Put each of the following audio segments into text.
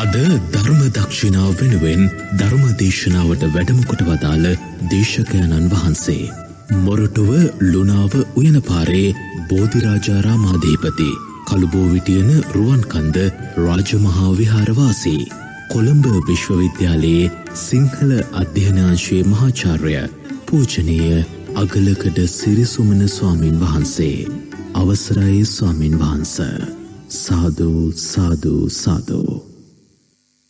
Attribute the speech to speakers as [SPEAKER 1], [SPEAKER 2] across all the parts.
[SPEAKER 1] අද ධර්ම දක්ෂිනාව වෙනුවෙන් ධර්මදේශනාවට වැඩමකොට වදාළ දේශකයණන් වහන්සේ. මොරටුව ලුණාව උයනපාරේ බෝධිරාජාරාමාධීපති කළුබෝවිටියන රුවන්කන්ද රාජමහා විහාරවාසී. කොළඹ විශ්වවිද්‍යාලයේ සිංහල අධ්‍යනාංශයේ මහාචාර්ය පූජනීය අගලකඩ සිරිසුමන ස්වාමීන් වහන්සේ. අවසරයි ස්වාමීන් වහන්ස. සාධූ සාධූ සාධූ.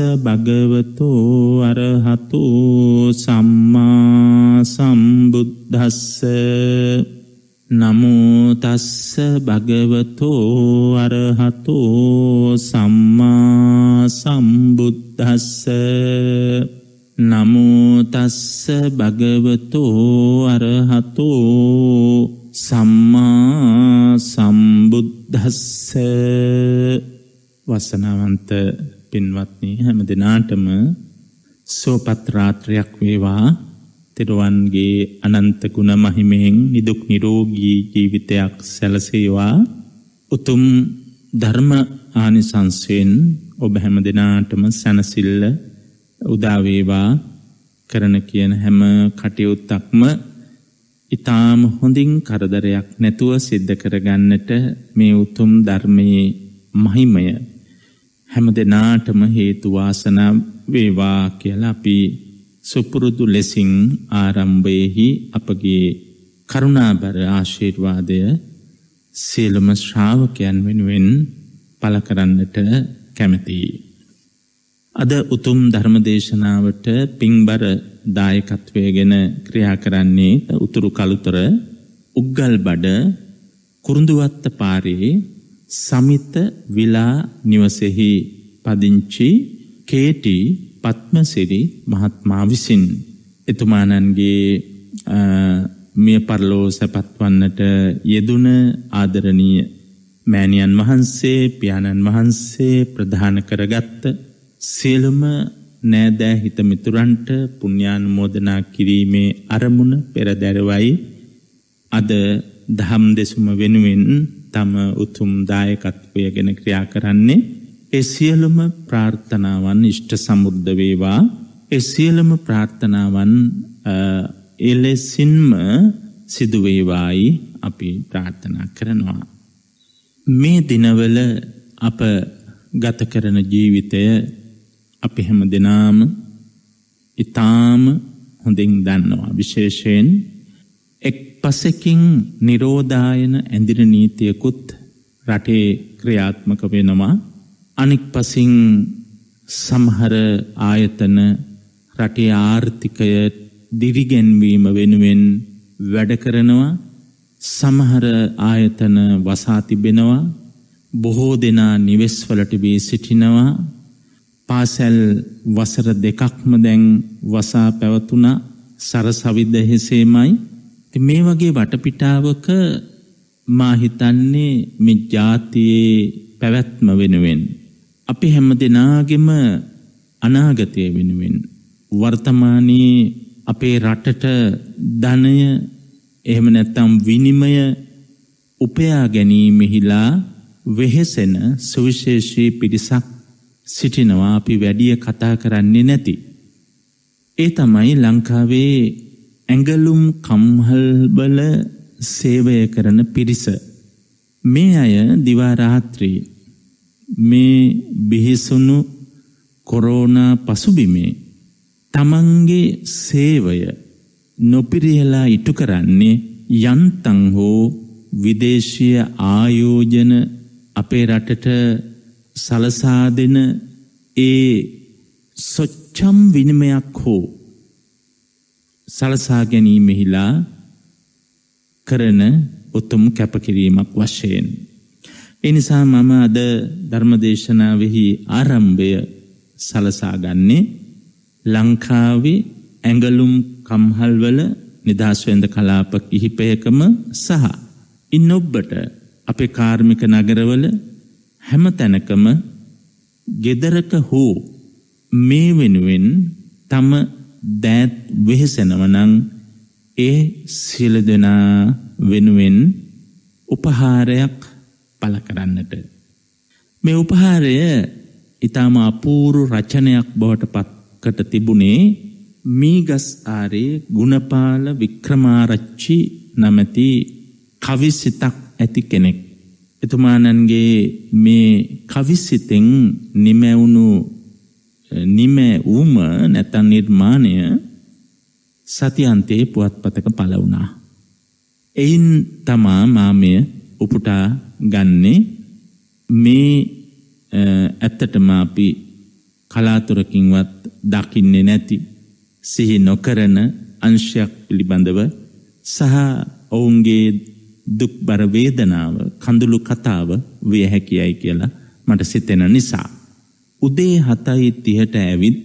[SPEAKER 1] භගවතු අරහතු සම්මා සම්බුද්ධස්ස නමුතස්ස භගවතු අරහතු සම්මා සම්බුද්ධස්ස නමුතස්ස භගවතු අරහතු සම්මා සම්බුද්ධස්ස වසනාවන්ත පින්වත්නි හැම දිනාටම සෝපත් රාත්‍රියක් වේවා තෙරුවන්ගේ අනන්ත ගුණ මහිමෙන් නිදුක් නිරෝගී ජීවිතයක් සැලසේවා උතුම් ධර්ම ආනිසංසයෙන් ඔබ හැම දිනාටම සැනසෙල්ල උදා වේවා කරන කියන හැම කටයුත්තක්ම ඊටාම හොඳින් කරදරයක් නැතුව සිද්ධ කරගන්නට මේ උතුම් ධර්මයේ මහිමය හැම දෙනාටම හේතුවාසන වේවා කියලා අපි සුපුරුදු ලෙසින් ආරම්භයෙහි අපගේ කරුණාබර ආශීර්වාදය සියලුම ශ්‍රාවකයන් වෙනුවෙන් පළ කරන්නට කැමැතියි. අද උතුම් ධර්මදේශනාවට පිංබර දායකත්වය ගැන ක්‍රියා කරන්නේ උතුරු කළුතර උග්ගල් බඩ කුරුඳුවත්ත පාරයේ සමිත විලා නිවසෙහි පදිංචි කේටි පත්මසිරි මහත්මා විසින් එතුමාණන්ගේ මිය පරලෝ සැපත්වන්නට යෙදුන ආදරණීය මෑණියන් වහන්සේ පියාණන් වහන්සේ ප්‍රධාන කරගත් සියලුම නෑදෑ හිතමිතුරන්ට පුණ්‍යානුමෝදනා කිරීමේ අරමුණ පෙරදැරවයි අද දහම් දෙසුම වෙනුවෙන් තම උතුම් දායකත්වය ගැන ක්‍රියා කරන්නේ එසියලුම ප්‍රාර්ථනාවන් ඉෂ්ට සමුද්ධ වේවා එසියලම ප්‍රාර්ථනාවන් එලෙසින්ම සිදුවේවායි අපි ප්‍රාර්ථනා කරනවා. මේ දිනවල අප ගත කරන ජීවිතය අපි හැම දෙනාම ඉතාම හොඳින් දන්නවා විශේෂයෙන් පසෙකින් නිරෝධායන ඇඳිර නීතියකුත් රටේ ක්‍රියාත්මක වෙනවා අනික් පසින් සමහර ආයතන රටේ ආර්ථිකය දිවිගැන්වීම වෙනුවෙන් වැඩ කරනවා සමහර ආයතන වසා තිබෙනවා බොහෝ දෙනා නිවෙස්වලට වී සිටිනවා පාසැල් වසර දෙකක්ම දැන් වසා පැවතුනා සරසවිද හෙසේමයි මේ වගේ වටපිටාවක මා හිතන්නේ මේ ජාතියේ පැවැත්ම වෙනුවෙන් අපි හැම දෙනාගේම අනාගතය වෙනුවෙන් වර්තමානයේ අපේ රටට ධනය එහෙම නැත්නම් විනිමය උපයා ගැනීමෙහිලා වෙහෙසෙන සුවිශේෂී පිරිසක් සිටිනවා අපි වැඩිය කතා කරන්නේ නැති. ඒ තමයි ලංකාවේ ඇඟලුම් කම්හල්බල සේවය කරන පිරිස. මේ අය දිවාරාත්‍රී මේ බිහිසුණු කොරෝනා පසුබිමේ තමන්ගේ සේවය නොපිරිහලා ඉටු කරන්නේ යන්තං හෝ විදේශීය ආයෝජන අපේ රටට සලසා දෙන ඒ සොච්චම් විනිමයක් හෝ සලසා ගැනීමෙහිලා කරන උතුම් කැපකිරීමක් වශයෙන්. එනිසා මම අද ධර්මදේශනාවෙහි ආරම්භය සලසාගන්නේ ලංකාවේ ඇඟලුම් කම්හල්වල නිදහස්වෙන්ද කලාප කිහිපයකම සහ ඉන් ඔබ්බට අපේ කාර්මික නගරවල හැම තැනකම ගෙදරක හෝ මේ වෙනුවෙන් තම දෑත් වෙහෙසෙනවනං ඒ සිල දෙනා වෙනුවෙන් උපහාරයක් පල කරන්නට. මේ උපහාරය ඉතාම අපූරු රචනයක් බවට පත්කට තිබුණේ මීගස් ආරේ ගුණපාල වික්‍රමාරච්චි නමැති කවිසිතක් ඇති කෙනෙක්. එතුමානන්ගේ මේ කවිසිතෙන් නිමැවුණු නිමේ වුම නැත්නම් නිර්මාණය සතියන්තයේ පුවත්පතක පළ වුණා. එයින් තමා මාමය උපුටා ගන්නේ මේ ඇත්තටම අපි කලාතුරකින්වත් දකින්නේ නැති සිහි නොකරන අංශයක් පිළිබඳව සහ ඔවුන්ගේ දුක්බර වේදනාව කඳුළු කතාව විය හැකියයි කියලා මට සිතෙන නිසා උදේ හතයි තිහට ඇවිත්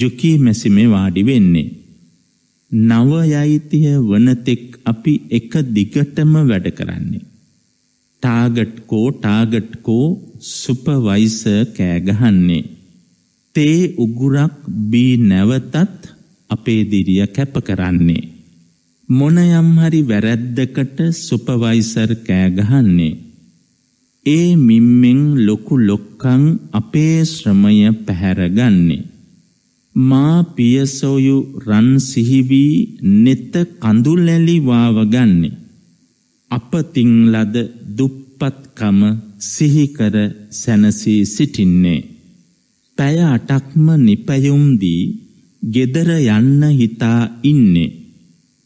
[SPEAKER 1] ජොකී මැසිමේ වාඩි වෙන්නේ. නව යයිතිය වනතෙක් අපි එක දිගටම වැඩ කරන්නේ. ටාගට් කෝ ටාගට් කෝ සුපර්වයිසර් කෑ ගහන්නේ. තේ උගුරක් බී නැවතත් අපේ දිරිය කැප කරන්නේ. මොන යම් හරි වැරැද්දකට සුපර්වයිසර් කෑ ගහන්නේ. ඒ මිම්මෙන් ලොකු ලොක්කං අපේ ශ්‍රමය පැහැරගන්නේ. මා පියසොයු රන් සිහිවී නෙත කඳුලැලි වාවගන්නේ. අපතිං ලද දුප්පත්කම සිහිකර සැනසී සිටින්නේ. පැය අටක්ම නිපැයුම්දී ගෙදර යන්න හිතා ඉන්නේ.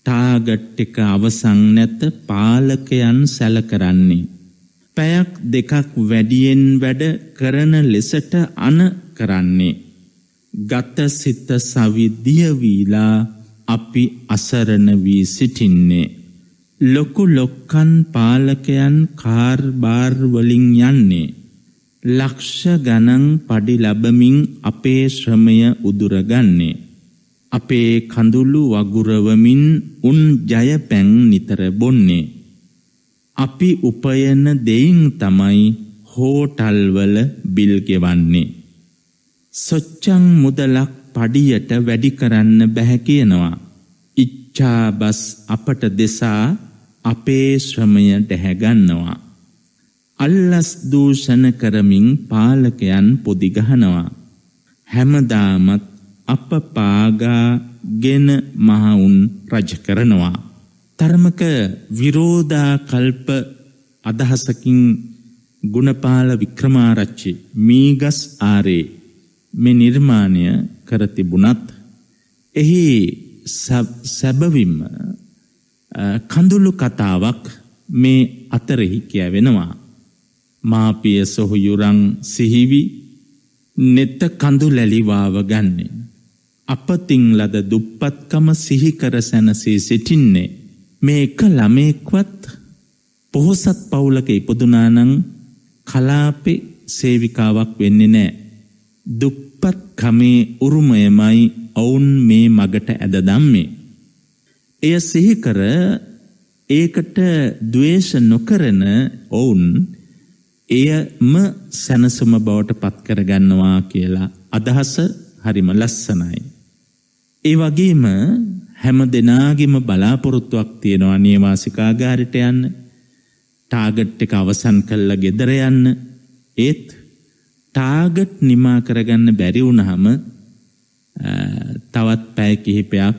[SPEAKER 1] ටාගට් එක අවසන් නැත පාලකයන් සැලකරන්නේ. පැයක් දෙකක් වැඩියෙන් වැඩ කරන ලෙසට අන කරන්නේ. ගත සිත සවිදියවීලා අපි අසරණ වී සිටින්නේ. ලොකු ලොක්කන් පාලකයන් කාර්භාර්වලින් යන්නේ. ලක්ෂ ගණන් පඩි ලබමින් අපේ ශ්‍රමය උදුරගන්නේ. අපේ කඳුළු වගුරවමින් උන් ජයපැන් නිතර බොන්නේ. අපි උපයන දෙයින් තමයි හෝටල්වල බිල් ගෙවන්නේ. සොච්චං මුදලක් පඩියට වැඩි කරන්න බැහැ කියනවා. ඉච්ඡාබස් අපට දෙසා අපේ ශ්‍රමය දැහැගන්නවා. අල්ලස් දූෂණ කරමින් පාලකයන් පොදි ගහනවා. හැමදාමත් අප පාගාගෙන මහවුන් රජ කරනවා. තරමක විරෝධාකල්ප අදහසකින් ගුණපාල වික්‍රමාරච්චි මීගස් ආරේ මේ නිර්මාණය කර තිබුණත් එහි සැබවින්ම කඳුළු කතාවක් මේ අතරෙහි කියවෙනවා මාපිය සොහුයුරං සිහිවි නෙත්ත කඳු ලැලිවාව ගන්නේ අපතිං ලද දුප්පත්කම සිහිකර සැනසේ සිටින්නේ මේ එක ළමයෙක්වත් පොහොසත් පවුලක ඉපදුනානං කලාපෙ සේවිකාවක් වෙන්නේ නෑ. දුක්පත් කමේ උරුමයමයි ඔවුන් මේ මගට ඇද දම්මේ. එය සිහිකර ඒකට දවේශ නොකරන ඔවුන් එයම සැනසුම බවට පත්කරගන්නවා කියලා අදහස හරිම ලස්සනයි. ඒ වගේම හැම දෙනාගෙම බලාපොරොත්තුවක් තියෙනවා නියවාසිකාගාරට යන්න ටාගට් එක අවසන් කළා ගෙදර යන්න ඒත් ටාගට් නිමා කරගන්න බැරි වුණාම තවත් පැය කිහිපයක්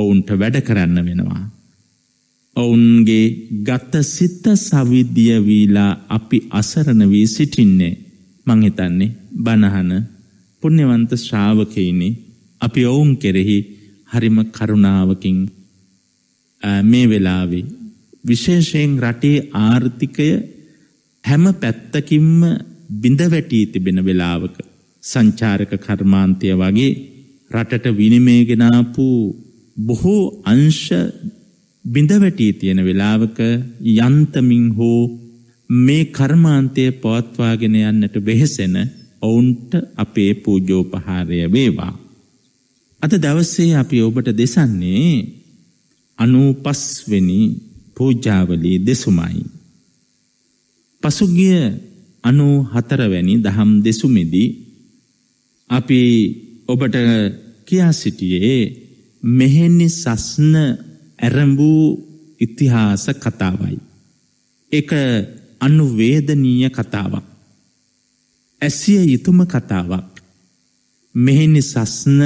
[SPEAKER 1] ඔවුන්ට වැඩ කරන්න වෙනවා ඔවුන්ගේ ගත සිත සවිද්‍ය වීලා අපි අසරණ වී සිටින්නේ මං හිතන්නේ බණහන පුණ්‍යවන්ත ශ්‍රාවකෙයිනි අපි ඔවුන් කෙරෙහි හරිම කරුණාවකින් මේ වෙලාවේ විශේෂයෙන් රටේ ආර්ථිකය හැම පැත්තකින්ම බිඳවැටී තිබෙන වෙලාවක සංචාරක කර්මාන්තය වගේ රටට විනිමය ගෙනාපු බොහෝ අංශ බිඳවැටී තියෙන වෙලාවක යන්තමින් හෝ මේ කර්මාන්තය පවත්වාගෙන යන්නට වෙහෙසෙන ඔවුන්ට අපේ පූජෝපහාරය වේවා. අද දවස්සේ අපි ඔබට දෙසන්නේ අනූපස්වෙනි පූජාවලී දෙසුමයි. පසුගිය අනූ හතරවැනි දහම් දෙසුමෙදී අපි ඔබට කියා සිටියේ මෙහෙනි සස්න ඇරඹූ ඉතිහාස කතාවයි. එක අනුවේදනීය කතාවක්. ඇසිය යුතුම කතාවක්. මෙහෙනි සස්න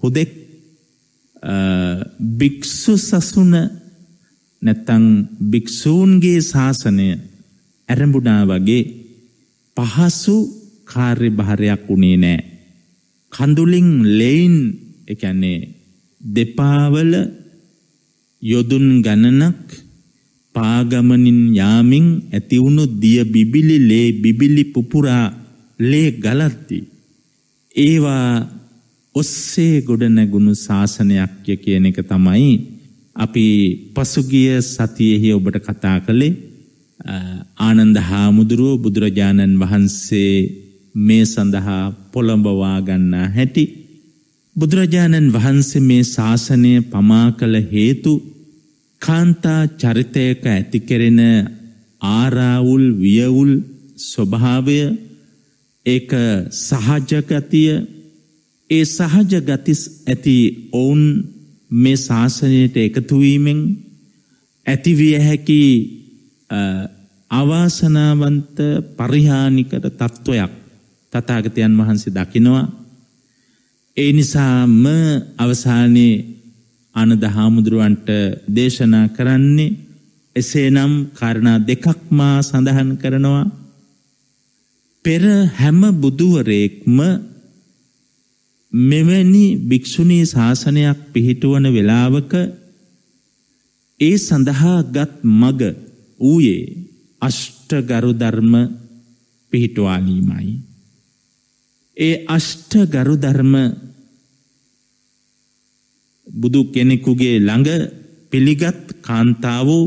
[SPEAKER 1] හුදෙක් භික්‍ෂු සසුන නැත්තං භික්‍ෂූන්ගේ ශාසනය ඇරඹුඩා වගේ පහසු කාර්ය භාරයක් වුණේ නෑ. කඳුලින් ලෙයින් එකන්නේ දෙපාවල යොදුන් ගණනක් පාගමනින් යාමින් ඇතිවුණු දිය බිබිලි ලේ බිබිලි පුපුරා ලේ ගලත්ති. ඒවා ඔස්සේ ගොඩනැගුණු ශාසනයක් ය කියන එක තමයි අපි පසුගිය සතියෙහි ඔබට කතා කළේ ආනන්ද හාමුදුරුව බුදුරජාණන් වහන්සේ මේ සඳහා පොළඹවා ගන්නා හැටි බුදුරජාණන් වහන්සේ මේ ශාසනය පමා කළ හේතු කාන්තා චරිතයක ඇති කෙරෙන ආරාවුල් වියවුල් ස්වභාවය ඒක සහජගතිය ඒ සහජ ගතිස් ඇති ඔවුන් මේ ශාසනයට එකතුවීමෙන් ඇතිවිය හැකි අවාසනාවන්ත පරිහානිකට තත්ත්වයක් තතාගතයන් වහන්සේ දකිනවා. ඒ නිසාම අවසානයේ අනද හාමුදුරුවන්ට දේශනා කරන්නේ එසේ නම් කරණා දෙකක්මා සඳහන් කරනවා. පෙර හැම බුදුවරයෙක්ම මෙවැනි භික්‍ෂුණී ශාසනයක් පිහිටුවන වෙලාවක ඒ සඳහාගත් මග වූයේ අෂ්ටගරු ධර්ම පිහිටවාලීමයි. ඒ අෂ්ටගරු ධර්ම බුදු කෙනෙකුගේ ළඟ පිළිගත් කාන්තාවෝ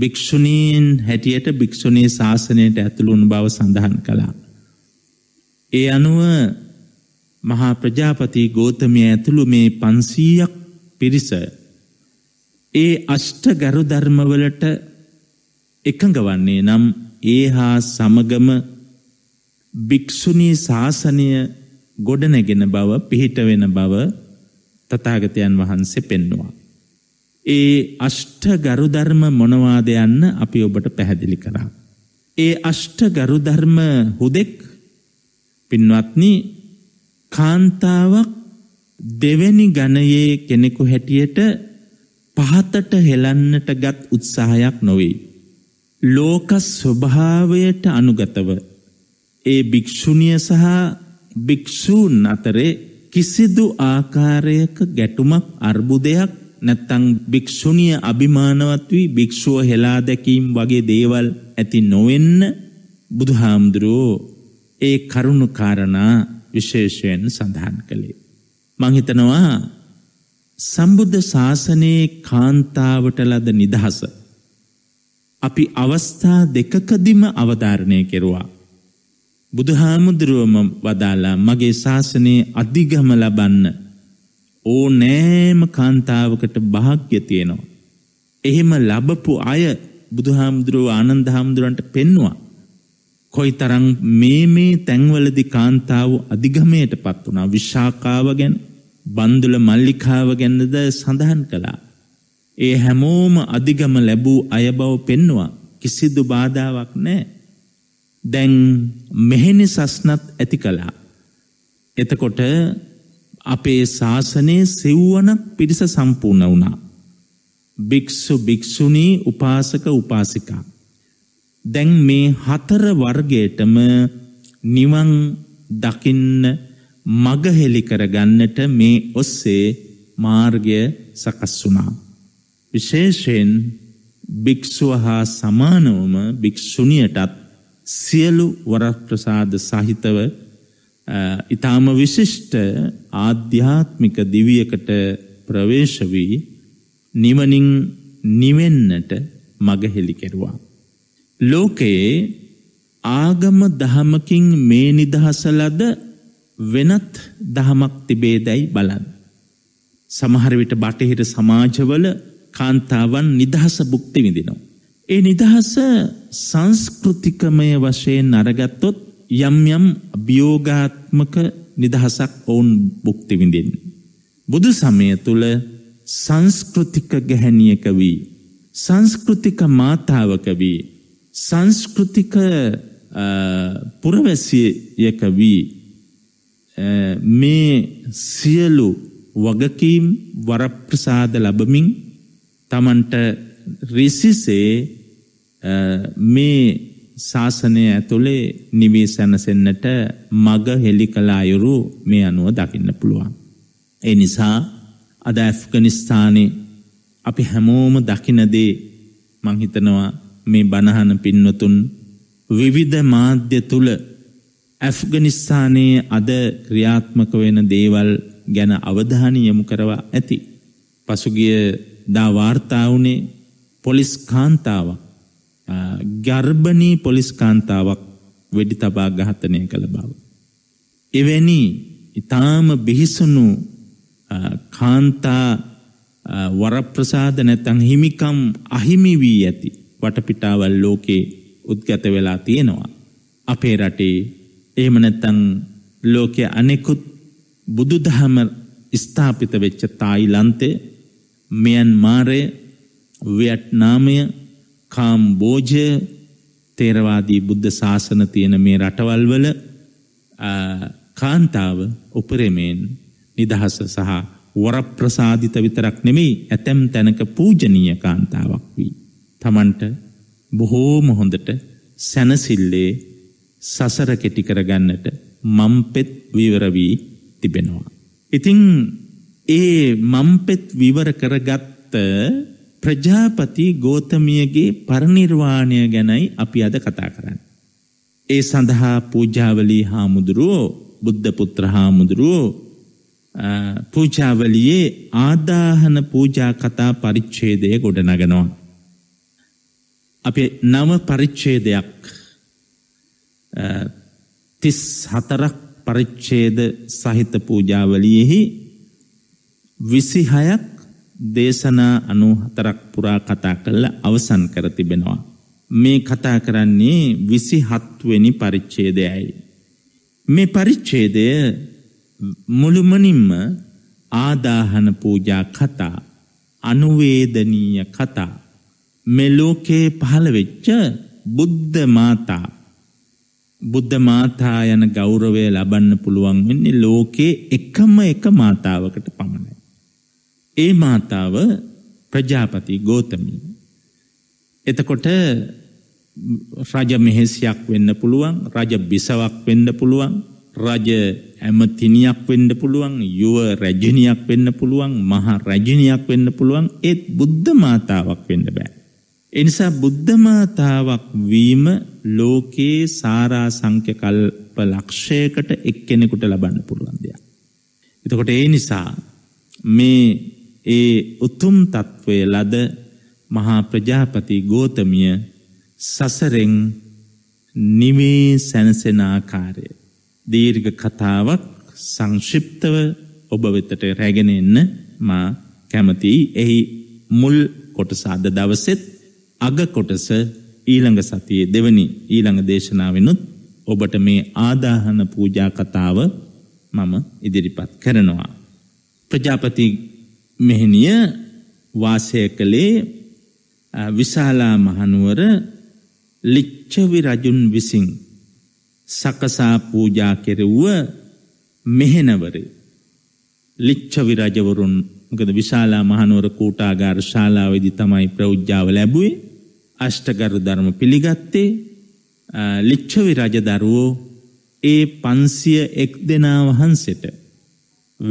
[SPEAKER 1] භික්‍ෂුණීන් හැටියට භික්‍ෂුණේ ශාසනයට ඇතුළුන් බව සඳහන් කළා. ඒ අනුව මහා ප්‍රජාපති ගෝතමය ඇතුළු මේ පන්සීයක් පිරිස ඒ අෂ්ට ගරු ධර්මවලට එකඟ වන්නේ නම් ඒ හා සමගම භික්‍ෂුණී ශාසනය ගොඩනැගෙන බව පිහිට වෙන බව තතාගතයන් වහන්සේ පෙන්නවා. ඒ අෂ්ට ගරුධර්ම මොනවාද යන්න අපි ඔබට පැහැදිලි කරා. ඒ අෂ්ට ගරුධර්ම හුදෙක් පින්වත්නී කාන්තාවක් දෙවැනි ගණයේ කෙනෙකු හැටියට පහතට හෙලන්නට ගත් උත්සාහයක් නොවෙයි. ලෝක ස්වභාවයට අනුගතව ඒ භික්‍ෂුණිය සහ භික්‍ෂූන් අතරේ කිසිදු ආකාරයක ගැටුමක් අර්බුදයක් නැත්තං භික්‍ෂුණිය අභිමානවත් වී භික්‍ෂුව හෙලා දැකීම් වගේ දේවල් ඇති නොවෙන්න බුදුහාමුදුරුවෝ ඒ කරුණු කාරණා විශේෂයෙන් සඳහන් කළේ. මංහිතනවා සම්බුද්ධ ශාසනයේ කාන්තාවට ලද නිදහස. අපි අවස්ථා දෙකකදිම අවධාරණය කෙරුවා. බුදුහාමුදුරුවම වදාලා මගේ ශාසනයේ අධිගම ලබන්න ඕ නෑම කාන්තාවකට භාග්‍ය තියෙනවා. එහෙම ලබපු අය බුදුහාමුදුරුව ආනන්ද හාමුදුරුවන්ට පෙන්වා. කොයි තරං මේ මේ තැන්වලදි කාන්තාව අධිගමයට පත් වනා විශාකාව ගැන බන්දුල මල්ලිකාව ගැන්නද සඳහන් කළා. ඒ හැමෝම අධිගම ලැබූ අයබව පෙන්නවා කිසිදු බාධාවක් නෑ. දැන් මෙහෙනි සස්නත් ඇති කළා. එතකොට අපේ ශාසනයේ සෙව්වනක් පිරිස සම්පූර්ණ වුණා. භික්‍ෂු භික්‍ෂුණී උපාසක උපාසිකා. දැන් මේ හතර වර්ගයටම නිවන් දකින්න මගහෙලි කරගන්නට මේ ඔස්සේ මාර්ගය සකස් වුණා. විශේෂයෙන් භික්ෂුව හා සමානවම භික්‍ෂුණියටත් සියලු වරප්‍රසාද සහිතව ඉතාම විශිෂ්ට ආධ්‍යාත්මික දිවියකට ප්‍රවේශ වී නිවනින් නිවෙන්නට මගහෙළි කෙරුවා. ලෝකයේ ආගම දහමකින් මේ නිදහසලද වෙනත් දහමක් තිබේදැයි බලන්. සමහරවිට බටහිර සමාජවල කාන්තාවන් නිදහස බුක්ති විඳිනවා. ඒ නිදහස සංස්කෘතිකමය වශයෙන් නරගත්තොත් යම් යම් අභියෝගාත්මක නිදහසක් ඔවුන් බුක්ති විඳින්. බුදු සමය තුළ සංස්කෘතික ගැහැනියක වී සංස්කෘතික මාතාවක වී සංස්කෘතික පුරවැසියක වී මේ සියලු වගකීම් වරප්‍රසාද ලබමින් තමන්ට රිසිසේ මේ ශාසනය ඇතුළේ නිවී සැනසෙන්නට මග හෙළි කලා අයුරු මේ අනුව දකින්න පුළුවන්. ඒ නිසා අද ඇෆ්ගනිස්ථානය අපි හැමෝම දකිනදේ මංහිතනවා මේ බණහන පින්නතුන් විවිධ මාධ්‍ය තුළ ඇෆ්ගනිස්ථානයේ අද ක්‍රියාත්මක වෙන දේවල් ගැන අවධානය යොමු කරවා ඇති. පසුගිය දා වාර්තා වුණේ පොලිස් කාන්තාවක් ගර්භණී පොලිස් කාන්තාවක් වෙඩි තබා ඝාතනය කළ බව. එවැනි ඊටාම බිහිසුණු කාන්තා වරප්‍රසාද නැත්නම් හිමිකම් අහිමි වී ඇති. වටපිටාවල් ලෝකේ උද්ගත වෙලා තියෙනවා. අපේ රටේ එහෙම නැත්නම් ලෝකයේ අනෙකුත් බුදුදහම ස්ථාපිත වෙච්ච තායිලන්තය, මියන්මාරය, වියට්නාමය, කාම්බෝජය තේරවාදී බුද්ධ ශාසන තියෙන මේ රටවල් වල කාන්තාව උපරිමයෙන් නිදහස සහ වරප්‍රසාදිත විතරක් නෙමෙයි ඇතැම් තැනක පූජනීය කාන්තාවක් වී තමන්ට බොහෝම හොඳට සැනසිල්ලේ සසර කෙටි කරගන්නට මම්පෙත් විවර වී තිබෙනවා. ඉතින් ඒ මම්පෙත් විවර කරගත්ත ප්‍රජාපති ගෝතමියගේ පරිනිර්වාණය ගැනයි අපි අද කතා කරන්නේ. ඒ සඳහා පූජාවලී හාමුදුරුවෝ බුද්ධ පුත්‍ර හාමුදුරුවෝ පූජාවලියේ ආදාහන පූජා කතා පරිච්ඡේදය ගොඩනගනවා. අපේ නව පරිච්ඡේදයක් තිස් හතරක් පරිච්ඡේද සහිත පූජාවලියෙහි විසිහයක් දේශනා අනු හතරක් පුරා කතා කල්ල අවසන් කර තිබෙනවා. මේ කතා කරන්නේ විසි හත්වෙනි පරිච්ඡේදයයි. මේ පරිච්ඡේදය මුළුමනින්ම ආදාහන පූජා කතා අනුවේදනීය කතා මෙලෝකයේ පහළවෙච්ච බුද්ධ මාතා බුද්ධ මාතා යන ගෞරවය ලබන්න පුළුවන් වෙන්නේ ලෝකයේ එකම එක මාතාවකට පමණයි. ඒ මාතාව ප්‍රජාපති ගෝතමී. එතකොට රජ මෙහෙසියක් වෙන්න පුළුවන් රජ බිසවක් වෙන්න පුළුවන් රජ ඇමතිනියක් වෙන්න පුළුවන් යුව රැජිනියක් වෙන්න පුළුවන් මහ රැජිනියක් වෙන්න පුළුවන් ඒත් බුද්ධ මාතාවක් වෙන්න බෑ. එනිසා බුද්ධමාතාවක් වීම ලෝකයේ සාරා සංඛ්‍ය කල්ප ලක්ෂයකට එක්කෙනෙකුට ලබන්න පුළුවන් දෙයක්. එතකොට ඒ නිසා මේ ඒ උතුම් තත්ත්වය ලද මහා ප්‍රජාපති ගෝතමිය සසරෙන් නිවේ සැනසෙන ආකාරය දීර්ඝ කතාවක් සංක්ෂිප්තව ඔබ වෙතට රැගෙන එන්න මා කැමතියි. එහි මුල් කොටස අද දවසෙත් අගකොටස ඊළඟ සතියේ දෙවනි ඊළඟ දේශනාවෙනුත් ඔබට මේ ආදාහන පූජා කතාව මම ඉදිරිපත් කරනවා. ප්‍රජාපති මෙහිනිය වාසය කළේ විශාලා මහනුවර ලිච්ඡවි රජුන් විසින් සකසා පූජා කෙරෙව්ව මෙහෙණවරේ ලිච්ඡවි රජවරුන් මොකද විශාලා මහනුවර කූටාගාර ශාලාවේදී තමයි ප්‍රෞජ්ජාව ලැබුවේ අෂ්ටගරු ධර්ම පිළිගත්තේ ලිච්ඡවි රජ දරුවෝ ඒ 500 එක් දෙනා වහන්සේට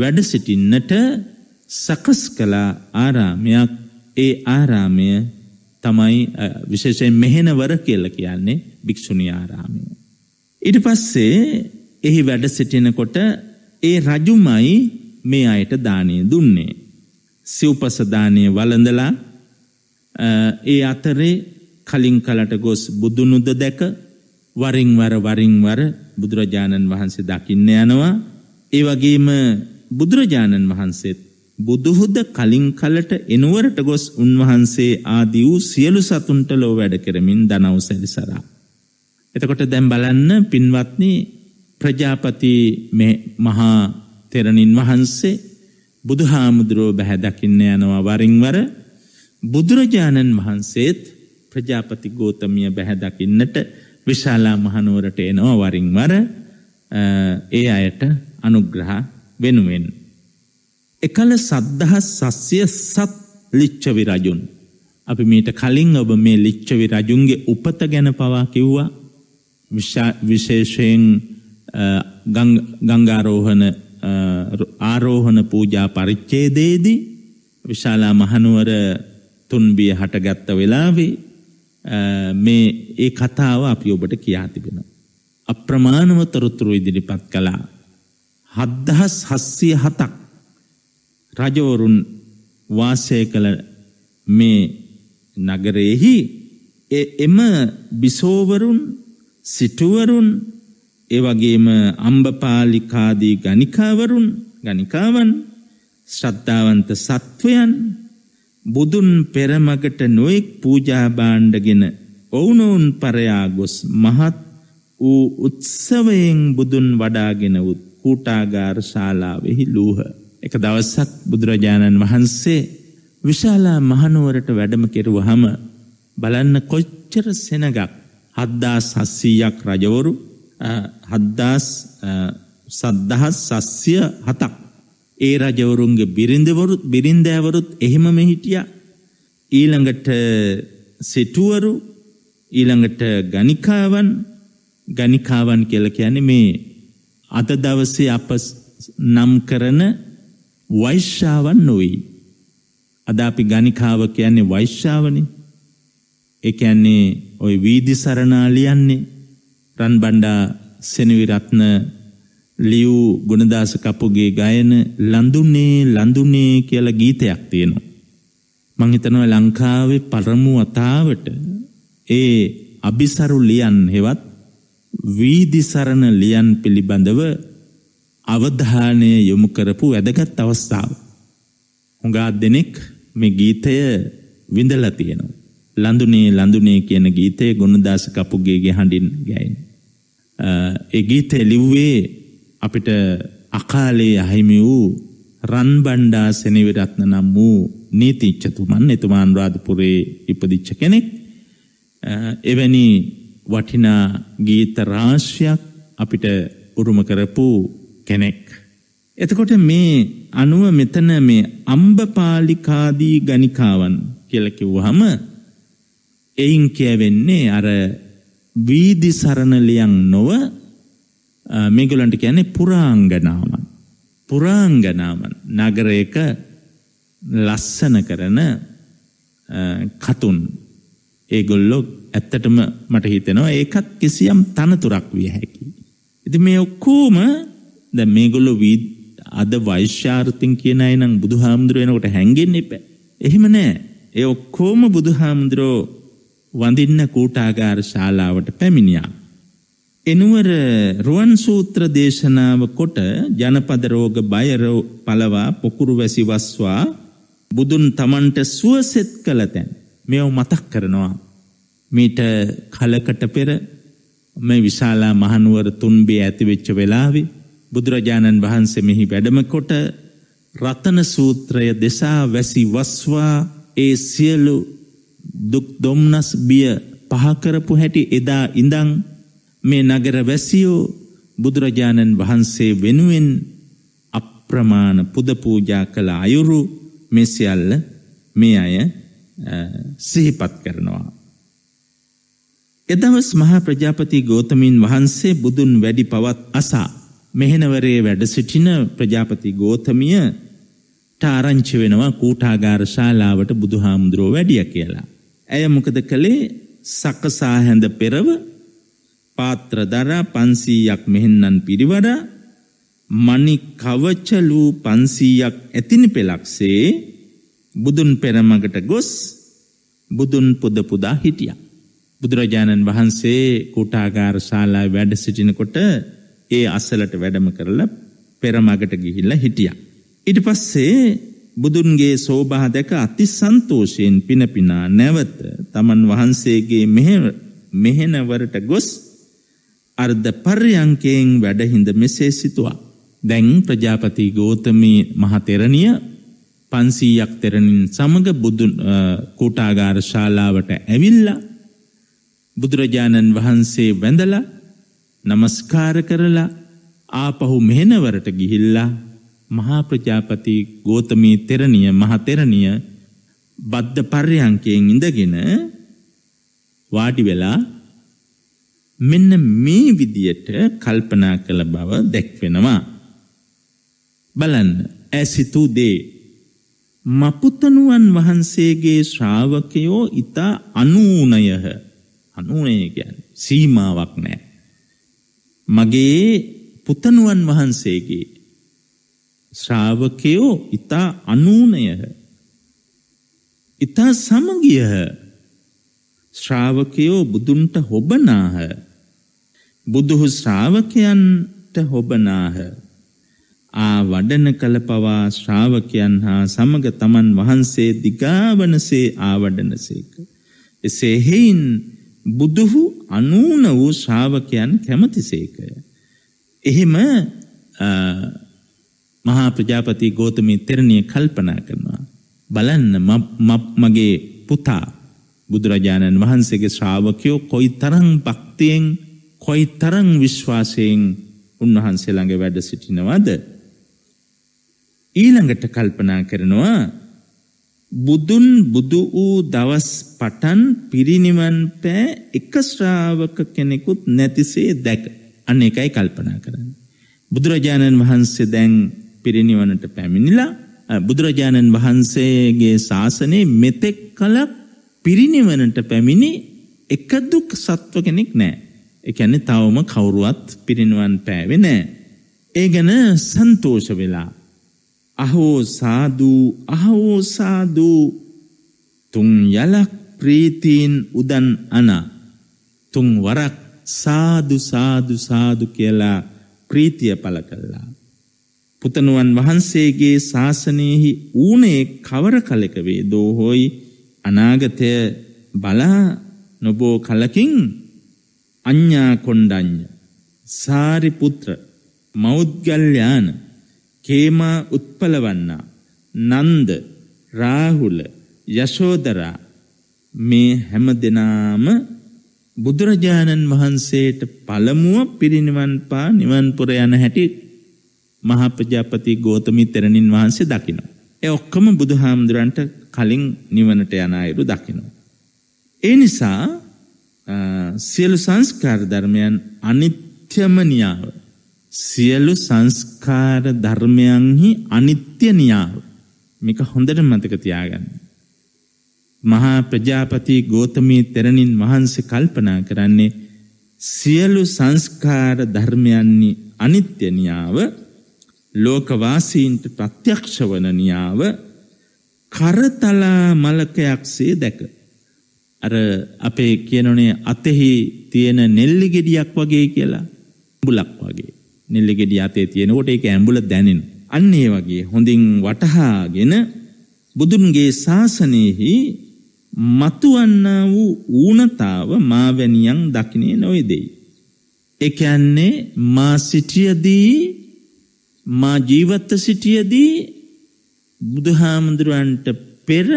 [SPEAKER 1] වැඩ සිටින්නට සකස් කළ ආරාමයක් ඒ ආරාමය තමයි විශේෂයෙන් මෙහෙනවර කියලා කියන්නේ භික්ෂුණී ආරාමය. ඊට පස්සේ එහි වැඩ සිටිනකොට ඒ රජුමයි මේ අයට දානය දුන්නේ. සිව්පස දානය වළඳලා ඒ අතරේ කලින් කලට ගොස් බුදුනුද දැක වරින්වර වරින්වර බුදුරජාණන් වහන්සේ දකින්න යනවා. ඒ වගේම බුදුරජාණන් වහන්සේත් බුදුහුද කලින් කලට එනුවරට ගොස් උන්වහන්සේ ආදී වූ සියලු සතුන්ට ලෝ වැඩ කරමින් දනව් සැරිසරා. එතකොට දැන් බලන්න පින්වත්නි ප්‍රජාපති මේ මහා තෙරණින් වහන්සේ බුදුහාමුදුරුව බැහැ දකින්න යනවා වරින්වර බුදුරජාණන් වහන්සේත් ප්‍රජාපති ගෝතමිය බැහැදකින්නට විශාලා මහනුවරට එනවා වරින් වර ඒ අයට අනුග්‍රහ වෙනුවෙන්. එකල සද්ධහ සස්්‍යය සත් ලිච්චවි රජුන්. අපි මීට කලින් ඔබ මේ ලිච්චවි රජුන්ගේ උපත ගැන පවා කිව්වා විශේෂයෙන් ගංගාරෝහණ ආරෝහණ පූජා පරිච්චේදේදී විශාලා මහනුවර තුන්බිය හටගත්ත වෙලාවේ මේ ඒ කතාව අපි ඔබට කියා තිබෙනවා. අප්‍රමාණව තොරතුරු ඉදිරිපත් කළා. 7707ක් රජවරුන් වාසය කළ මේ නගරයේහි එම බිසෝවරුන් සිටුවරුන් ඒ වගේම අම්බපාලිකාදී ගණිකාවරුන් ගණිකාවන් ශ්‍රද්ධාවන්ත සත්වයන් බුදුන් පෙරමකට නොයෙක් පූජාභාණ්ඩගෙන ඔවුනොවුන් පරයා ගොස් මහත් වූ උත්සවයෙන් බුදුන් වඩාගෙන උත් කූටාගාර ශාලාවෙහි ලූහ. එක දවසක් බුදුරජාණන් වහන්සේ විශාලා මහනුවරට වැඩම කෙරුවහම බලන්න කොච්චර සෙනගක් හද්දාස් හස්සීයක් රජවරු හද්දාස් සද්දහස් සස්්‍යය හතක් ඒ රජවරුන්ගේ බිරිඳවරුත් බිරින්දෑවරුත් එහෙම මෙහිටිය ඊළඟට සිටුවරු ඊළඟට ගනිකාවන් ගනිකාවන් කියල කියන මේ අද දවසේ අප නම් කරන වෛශ්‍යාවන් නොවයි. අද අපි ගනිකාව කියන්නේ වෛශ්‍යාවනි ඒ කියන්නේ ඔය වීදි සරණා ලියන්නේ රන් බණ්ඩා සෙනවිරත්න ලියූ ගුණදාස කපුගේ ගයන ලඳුනේ ලඳුනේ කියලා ගීතයක් තියෙනවා. මං හිතනවා ලංකාවේ පරමු වතාවට ඒ අபிසරු ලියන් හෙවත් වීදිසරණ ලියන් පිළිබඳව අවධානය යොමු කරපු වැදගත් අවස්ථාව. හුඟා දෙනෙක් මේ ගීතය විඳලා තියෙනවා. ලඳුනේ ලඳුනේ කියන ගීතය ගුණදාස කපුගේගේ හඬින් ගැයෙන. ඒ ගීතය ලිව්වේ අපිට අකාලයේ අහිමි වූ රන්බණ්ඩා සෙනවිරත්න නම් වූ නීතිච්චතුමන් එතුමා අනුරාධපුරේ ඉපදිච්ච කෙනෙක්. එවැනි වටිනා ගීත රාශියක් අපිට උරුම කරපු කෙනෙක්. එතකොට මේ අනුව මෙතන මේ අම්බපාලිකාදී ගනිකාවන් කියලකිව්වහම එයින් කියවෙන්නේ අර වීදි සරණලියන් නොව මේගොලන්ට කියන්නේ පුරාංගනාමන්. පුරාංගනාමන් නගරයක ලස්සන කරන කතුන් ඒගොල්ලොක් ඇත්තටම මට හිතෙනවා ඒකත් කිසියම් තනතුරක් විය හැකි. ඉති මේ ඔක්කෝම ද මේගොල්ලො වී අද වෛශ්‍යාර්තින් කියන අයිනම් බුදු හාමුදුරුවෙනකොට හැන්ගෙන් එප. එහෙම නෑ ඒ ඔක්කෝම බුදු හාමුදුරෝ වඳින්න කූටාගාර ශාලාවට පැමිණියා. එනුවර රුවන් සූත්‍ර දේශනාව කොට ජනපද රෝග බය පළවා පොකුරු වැසි වස්වා බුදුන් තමන්ට සුවසෙත් කළ තැන් මෙව මතක් කරනවා මීට කලකට පෙර මේ විශාලා මහනුවර තුන්බේ ඇතිවෙච්ච වෙලාවේ බුදුරජාණන් වහන්සේ මෙහි වැඩමකොට රතන සූත්‍රය දෙසා වැසි වස්වා ඒ සියලු දුක් දොම්නස් බිය පහකරපු හැටි එදා ඉඳං මේ නගර වැසියෝ බුදුරජාණන් වහන්සේ වෙනුවෙන් අප්‍රමාණ පුද පූජා කළ අයුරු මේ සියල්ල මේ අය සිහිපත් කරනවා. එදවස් මහා ප්‍රජාපති ගෝතමින් වහන්සේ බුදුන් වැඩි පවත් අසා මෙහෙනවරේ වැඩ සිටින ප්‍රජාපති ගෝතමිය ටාරංචි වෙනවා කූටාගාර ශාලාවට බුදුහාමුදුරුව වැඩිය කියලා. ඇය මොකද කළේ සකසා හැඳ පෙරව පාත්‍රදරා පන්සීයක් මෙහෙන්නන් පිරිවර මනි කවච්චලූ පන්සීයක් ඇතිනි පෙලක්සේ බුදුන් පෙරමගට ගොස් බුදුන් පුදපුදා හිටිය. බුදුරජාණන් වහන්සේ කොටාගාර ශාලා වැඩ සිටිනකොට ඒ අසලට වැඩම කරලා පෙරමගට ගිහිල්ල හිටිය. ඉට පස්සේ බුදුන්ගේ සෝභහ දැක අති සන්තෝෂයෙන් පිනපිනා නැවත තමන් වහන්සේගේ මෙහෙනවරට ගොස් අර්ධ පර්යංකයෙන් වැඩහින්ද මෙසේ සිතුවා. දැන් ප්‍රජාපති ගෝතමී මහතෙරණිය පන්සීයක් තෙරණින් සමඟ බුදු කෝටාගාර ශාලාවට ඇවිල්ල බුදුරජාණන් වහන්සේ වැඳල නමස්කාර කරලා ආපහු මෙහෙනවරට ගිහිල්ලා මහා ප්‍රජාපති ගෝතමී තෙරණිය මහතෙරණිය බද්ධ පර්යංකයෙන් ඉඳගෙන වාඩි වෙලා මෙන්න මේ විදියට කල්පනා කළ බව දැක්වෙනවා. බලන්න ඇසිතූ දේ මපුතනුවන් වහන්සේගේ ශ්‍රාවකයෝ ඊතා අනූනයහ අනූනය කියන්නේ සීමාවක් නැහැ. මගේ පුතණුවන් වහන්සේගේ ශ්‍රාවකයෝ ඊතා අනූනයහ. ඊතා සමගියහ. ශ්‍රාවකයෝ බුදුන්ට හොබනාහ. බුදුහු ශ්‍රාවකයන්ට හොබනාහ. ආ වඩන කල පවා ශ්‍රාවකයන් හා සමග තමන් වහන්සේ දිගාවනසේ ආවඩනසේක. එසේ හෙයින් බුදුහු අනූන වූ ශ්‍රාවකයන් කැමතිසේකය. එහෙම මහා ප්‍රජාපති ගෝතමී තෙරණිය කල්පනා කරනවා. බලන්න මගේ පුතා බුදුරජාණන් වහන්සේගේ ශ්‍රාවකයෝ කොයි තරං භක්තියෙන් කොයි තරං විශ්වාසයෙන් උන්වහන්සේළඟ වැඩ සිටිනවද. ඊළඟට කල්පනා කරනවා බුදුන් බුදු වූ දවස් පටන් පිරිනිවන් පෑ එක ශ්‍රාවක කෙනෙකුත් නැතිසේ දැක අන්න එකයි කල්පනා කරන්න. බුදුරජාණන් වහන්සේ දැන් පිරිනිවනට පැමිණිලා බුදුරජාණන් වහන්සේගේ ශාසනයේ මෙතෙක් කලක් පිරිනිවනට පැමිණි එකදුක් සත්ව කෙනෙක් නෑ. එකැනෙ තවම කවුරුවත් පිරිනිවන් පෑවෙ නෑ. ඒ ගැන සන්තෝෂ වෙලා. අහෝ සාදූ අහෝ සාදූ තුන් යලක් ප්‍රීතිීන් උදන් අන තුන් වරක් සාදු සාදු සාදු කියලා ප්‍රීතිය පල කල්ලා. පුතනුවන් වහන්සේගේ ශාසනයෙහි ඌනේ කවර කලෙක වේ දෝහොයි අනාගතය බලා නොබෝ කලකින් අඤ්ඤා කොණ්ඩඤ්ඤ සාරිපුත්‍ර මෞද්ගල්‍යාන කේමා උත්පලවන්නා නන්ද රාහුල යශෝදරා මේ හැම දෙනාම බුදුරජාණන් වහන්සේට පළමුව පිරිනිවන් පා නිවන් පුර යන හැටි මහපජාපති ගෝතමී තෙරණින් වහන්සේ දකිනවා. ඒ ඔක්කොම බුදුහාමුදුරන්ට කලින් නිවනට යන අයරු දකිනවා. ඒ නිසා සියලු සංස්කාර ධර්මයන් අනිත්‍යම නියාව. සියලු සංස්කාර ධර්මයන්හි අනිත්‍ය නියාව. මේක හොඳට මතක තියාගන්න. මහා ප්‍රජාපති ගෝතමී තෙරණින් වහන්සේ කල්පනා කරන්නේ සියලු සංස්කාර ධර්මයන්නේ අනිත්‍ය නියාව ලෝකවාසීන්ට ප්‍රත්‍යක්ෂ වන නියාව කරතලා මලකයක්සේ දැක අර අපේ කියනනේ අතෙහි තියෙන නෙල්ලි ගෙඩියක් වගේ කියලා ඇඹුලක් වගේ නෙල්ලි ගෙඩිය අතේ තියෙනකොට ඒක ඇඹුල දැනෙන අන්න ඒ වගේ හොඳින් වටහාගෙන බුදුන්ගේ ශාසනයෙහි මතුවන්නා වූ ඌනතාව මාවැනියන් දකිනේ නොවේදෙයි ඒ කියන්නේ මා සිටියදී මා ජීවත්ව සිටියදී බුදුහාමුදුරන්ට පෙර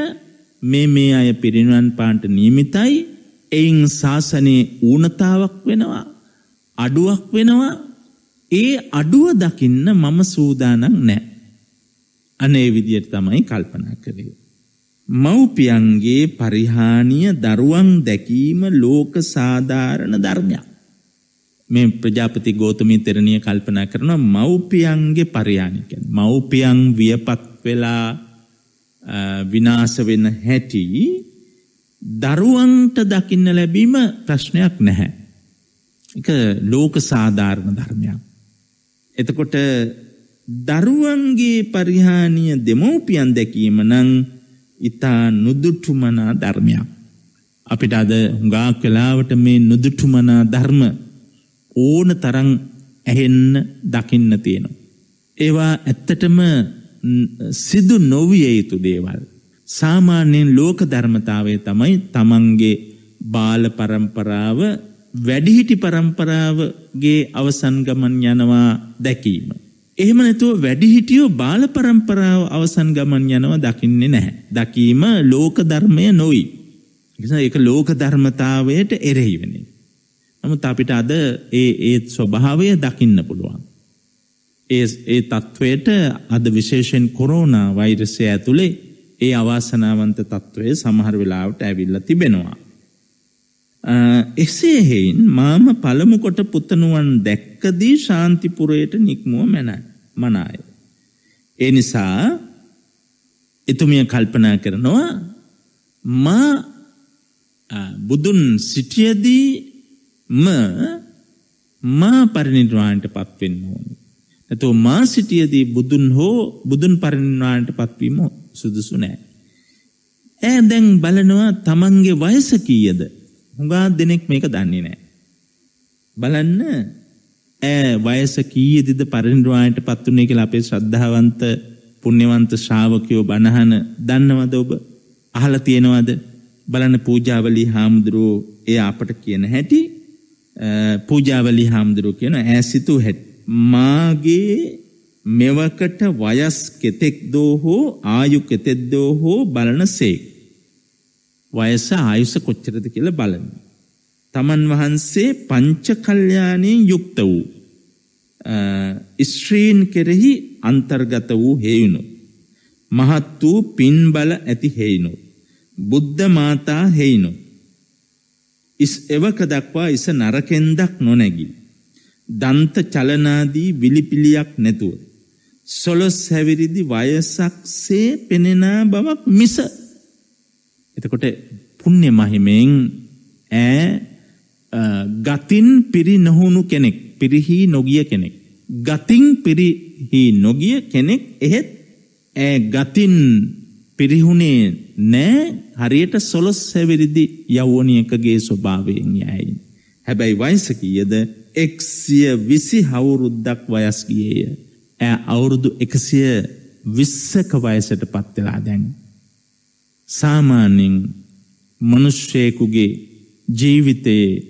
[SPEAKER 1] මේ මේ අය පිරිනුවන් පාන්ට නියමිතයි එයින් ශාසනයේ ඌනතාවක් වෙනවා අඩුවක් වෙනවා ඒ අඩුව දකින්න මම සූදානම් නෑ අනේ විදියට තමයි කල්පනා කරේ. මව්පියන්ගේ පරිහානිය දරුවන් දැකීම ලෝක සාධාරණ ධර්මයක්. මේ ප්‍රජාපති ගෝතමී තෙරණිය කල්පනා කරනවා මව්පියන්ගේ පරිහානිකෙන් මව්පියන් වියපත් වෙලා විනාස වෙන හැටි දරුවන්ට දකින්න ලැබීම ප්‍රශ්නයක් නැහැ. එක ලෝක සාධාරණ ධර්මයක්. එතකොට දරුවන්ගේ පරිහානිය දෙමව්පියන් දැකීම නං ඉතා නොදුටුමනා ධර්මයක්. අපිට අද හුඟා කලාවට මේ නොදුටුමනා ධර්ම ඕන තරං ඇහෙන්න දකින්න තියෙනවා. ඒවා ඇත්තටම සිදු නොවිය යුතු දේවල්. සාමාන්‍යයෙන් ලෝක ධර්මතාවය තමයි තමන්ගේ බාල පරම්පරාව වැඩිහිටි පරම්පරාවගේ අවසන් ගමන් යනවා දැකීම. එහෙම නැතුව වැඩිහිටියෝ බාල පරම්පරාව අවසන් ගමන් යනවා දකින්නේ නැහැ. දකීම ලෝක ධර්මය නොයි. එක ලෝක ධර්මතාවයට එරෙහිවෙන. නමුත් අපිට අද ඒ ඒත් ස්වභාවය දකින්න පුළුවන්. ඒ ඒ තත්ත්වයට අද විශේෂෙන් කොරෝණ වෛරසය ඇතුළේ ඒ අවාසනාවන්ත තත්ත්වය සමහර වෙලාවට ඇවිල්ල තිබෙනවා. එසේ හෙයින් මාම පළමුකොට පුතනුවන් දැක්කදී ශාන්තිපුරයට නික්මුව මැන මනාය. ඒ නිසා එතුමිය කල්පනා කරනවා මා බුදුන් සිටියදී ම මා පරිනිර්වාණයට පත්වෙන්න ඕනි. ඇතු මා සිටියදී බුදුන් හෝ බුදුන් පරිණවාට පත්වීම සුදුසු නෑ. ඇ දැන් බලනවා තමන්ගේ වයස කීයද හුඟා දෙනෙක් මේක දන්නේ නෑ. බලන්න ඇ වයස කීයදිද පරිණවායට පත්වනේ කියලා අපේ ශ්‍රද්ධාවන්ත පුුණ්‍යවන්ත ශ්‍රාවකයෝ බණහන දන්නවද ඔබ අහල තියෙනවද බලන්න පූජාවලි හාමුදුරුවෝ ඒ අපට කියන හැටි පූජාවලි හාමුදුරුව කියන ඇසිතු හැටි මාගේ මෙවකට වයස් කෙතෙක් දෝ හෝ ආයු කෙතෙක් දෝ හෝ බලන සේක්. වයස ආයුස කොච්චරද කියල බලන්න. තමන් වහන්සේ පංචකල්්‍යානයෙන් යුක්ත වූ. ස්ත්‍රීන් කෙරෙහි අන්තර්ගත වූ හේයුණු. මහත් වූ පින් බල ඇති හේයිනු. බුද්ධ මාතා හේයිනු. ඉස් එවක දක්වා ඉස නරකෙන්දක් නොනැගී. දන්ත චලනාදී විලිපිලියක් නැතුව. සොලොස් හැවිරිදි වයසක්සේ පෙනෙන බවක් මිස. එතකොට පුුණ්‍ය මහිමෙන් ඇ ගතින් පිරි නොහුණු කෙනෙක් පිරිහි නොගිය කෙනෙක්. ගතින් පිරිහි නොගිය කෙනෙක් එහෙත් ඇ ගතින් පිරිහුණේ නෑ හරියට සොලොස් හැවිරිදි යවෝනියකගේ ස්වභාවයෙන් යැයි. හැබැයි වයිසකීයද එක්සිය විසි හවුරුද්දක් වයස්ගියය ඇ අවුරුදු එකසිය විස්සක වයසට පත්වෙලා දැන්. සාමාන්‍යෙන් මනුෂ්‍යයකුගේ ජීවිතයේ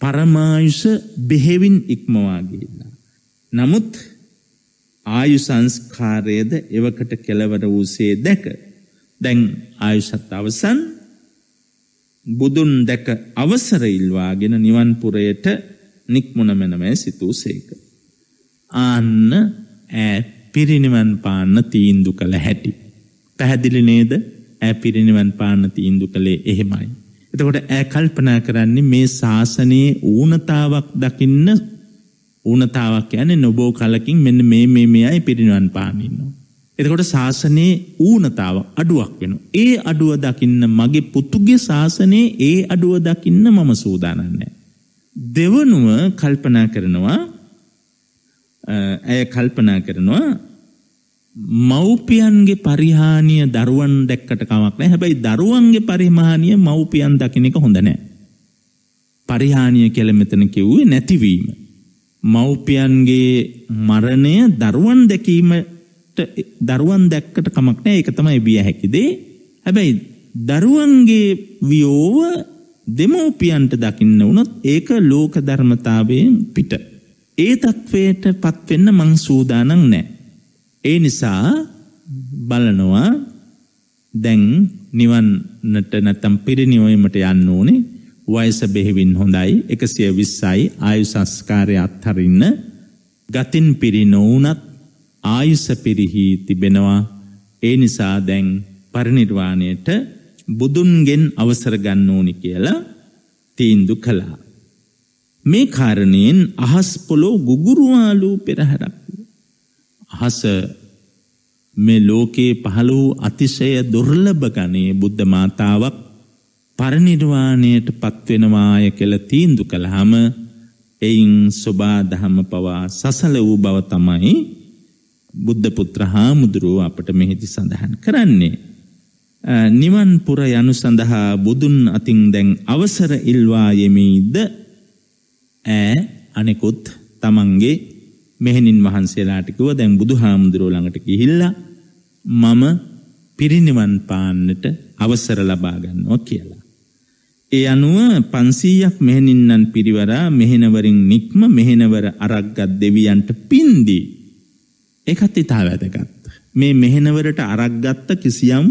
[SPEAKER 1] පරමායුෂ බෙහෙවින් ඉක්මවාගේලා. නමුත් ආයු සංස්කාරයද එවකට කෙලවර වූසේ දැක දැන් ආයුෂත් අවසන් බුදුන් දැක අවසර ඉල්වාගෙන නිවන්පුරයට නික්මුණමනමය සිතූ සේක. ආන්න ඇ පිරිනිවන් පාන්න තීන්දු කළ හැටි. පැහැදිලි නේද ඇ පිරිනිවන් පාන්න තීන්දු කළේ එහෙමයි. එතකොට ඇ කල්පනා කරන්නේ මේ ශාසනයේ ඌනතාවක් දකින්න ඌනතාවක් යන නොබෝ කලකින් මෙන්න මේ මේ මෙයයි පිරිනිවන් පානින්නවා. එතකොට ශාසනයේ ඌනතාව අඩුවක් වෙන. ඒ අඩුව දකින්න මගේ පුතුගේ ශාසනයේ ඒ අඩුව දකින්න මම සූදානන්නේ. දෙවනුව කල්පනා කරනවා ඇය කල්පනා කරනවා මව්පියන්ගේ පරිහානිය දරුවන් දැක්කට කමක් නෑ හැබැයි දරුවන්ගේ පරිහානිය මව්පියන් දකින එක හොඳ නෑ පරිහානිය කියලා මෙතන කිව්වේ නැතිවීම මව්පියන්ගේ මරණය දරුවන් දැකීමට දරුවන් දැක්කට කමක් නෑ ඒක තමයි බිය හැකි දේ හැබැයි දරුවන්ගේ වියෝව දෙමෝපියන්ට දකින්න වුණොත් ඒක ලෝක ධර්මතාවයෙන් පිට. ඒ තත්ත්වයට පත්වෙන්න මං සූදානං නෑ. ඒ නිසා බලනවා දැන් නිවන්නට නැතම් පිරිනිවීමට යන්න ඕනේ වයස බෙහෙවින් හොඳයි එකසිය විස්සයි ආයු සංස්කාරය අත්හරින්න ගතින් පිරි නොවනත් ආයුස පිරිහි තිබෙනවා ඒ නිසා දැන් පරිනිර්වාණයට බුදුන්ගෙන් අවසර ගන්න ඕනි කියලා තීන්දු කළා. මේ කාරණයෙන් අහස් පොළොව ගුගුරුවාලු පෙරහැරක්. අහස මේ ලෝකේ පහළ වූ අතිශය දුර්ලභ ගණයේ බුද්ධ මාතාවක් පරිනිර්වාණයට පත්වෙනවාය කියලා තීන්දු කළාම එයින් සෝබා දහම පවා සසල වූ බව තමයි බුද්ධ පුත්‍ර හාමුදුරුව අපට මෙහිදී සඳහන් කරන්නේ. නිවන්පුර යනු සඳහා බුදුන් අතින් දැන් අවසර ඉල්වා යෙමීද ඈ අනෙකුත් තමන්ගේ මෙහෙණින් වහන්සේලාටකුව දැන් බුදු හාමුදුරුව ළඟට ගිහිල්ලා මම පිරිනිවන් පාන්නට අවසර ලබා ගන්නවා කියලා. ඒ අනුව 500ක් මෙහෙණින්නම් පිරිවරා මෙහෙණවරින් නික්ම මෙහෙණවර අරක්ගත් දෙවියන්ට පින්දී. ඒකත් ඊට වැදගත්. මේ මෙහෙණවරට අරක්ගත්ත කිසියම්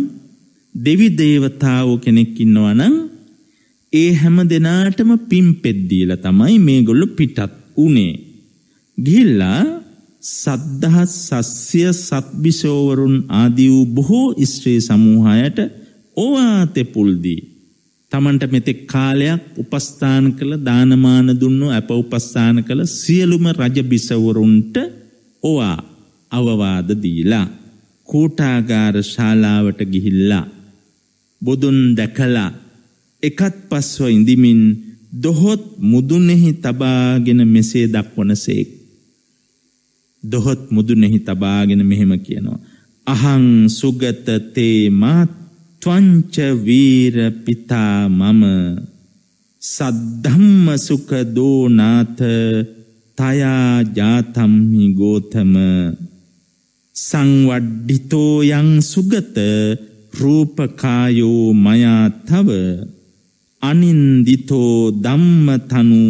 [SPEAKER 1] දෙවි දේවතාවෝ කෙනෙක් ඉන්නවනම් ඒ හැම දෙනාටම පින් පෙද්දීල තමයි මේගොල්ලු පිටත් වනේ. ගිහිල්ලා සද්ධහත් සස්්‍යය සත්භිෂෝවරුන් ආදී වූ බොහෝ ස්ත්‍රී සමූහයට ඕවාතෙපුල්දී. තමන්ට මෙතෙක් කාලයක් උපස්ථාන කළ දානමාන දුන්නු ඇප උපස්ථාන කළ සියලුම රජබිසවරුන්ට ඕවා අවවාද දීලා කෝටාගාර ශාලාවට ගිහිල්ලා බුදුන් දැකලා එකත් පස්ව ඉඳිමින් දොහොත් මුදුනෙහි තබාගෙන මෙසේ දක්වනසේක්. දොහොත් මුදුනෙහි තබාගෙන මෙහෙම කියනවා. අහං සුගත තේ මාත්වංච වීර පිතා මම සද්ධම්ම සුඛ දෝනාත තයා ජාතම්හි ගෝතම සංවඩ්ඩිතෝ යං සුගත රූපකායෝ මයා තව අනින්දිතෝ ධම්මතනු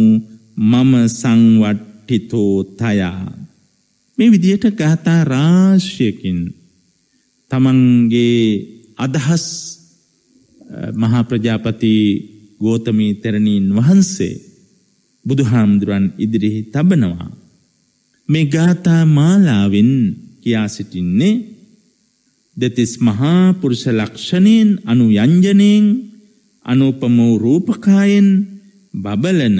[SPEAKER 1] මම සංවට්ඨිතෝ තයා මේ විදියට ගාථා රාශියකින් තමන්ගේ අදහස් මහා ප්‍රජාපති ගෝතමී තෙරණීන් වහන්සේ බුදුහාමුදුරන් ඉදිරිහි තබනවා මේ ගාථා මාලාවෙන් කියා සිටින්නේ දෙතිස් මහා පුරුෂ ලක්ෂණයෙන් අනුයංජනයෙන් අනුපමෝ රූපකායෙන් බබලන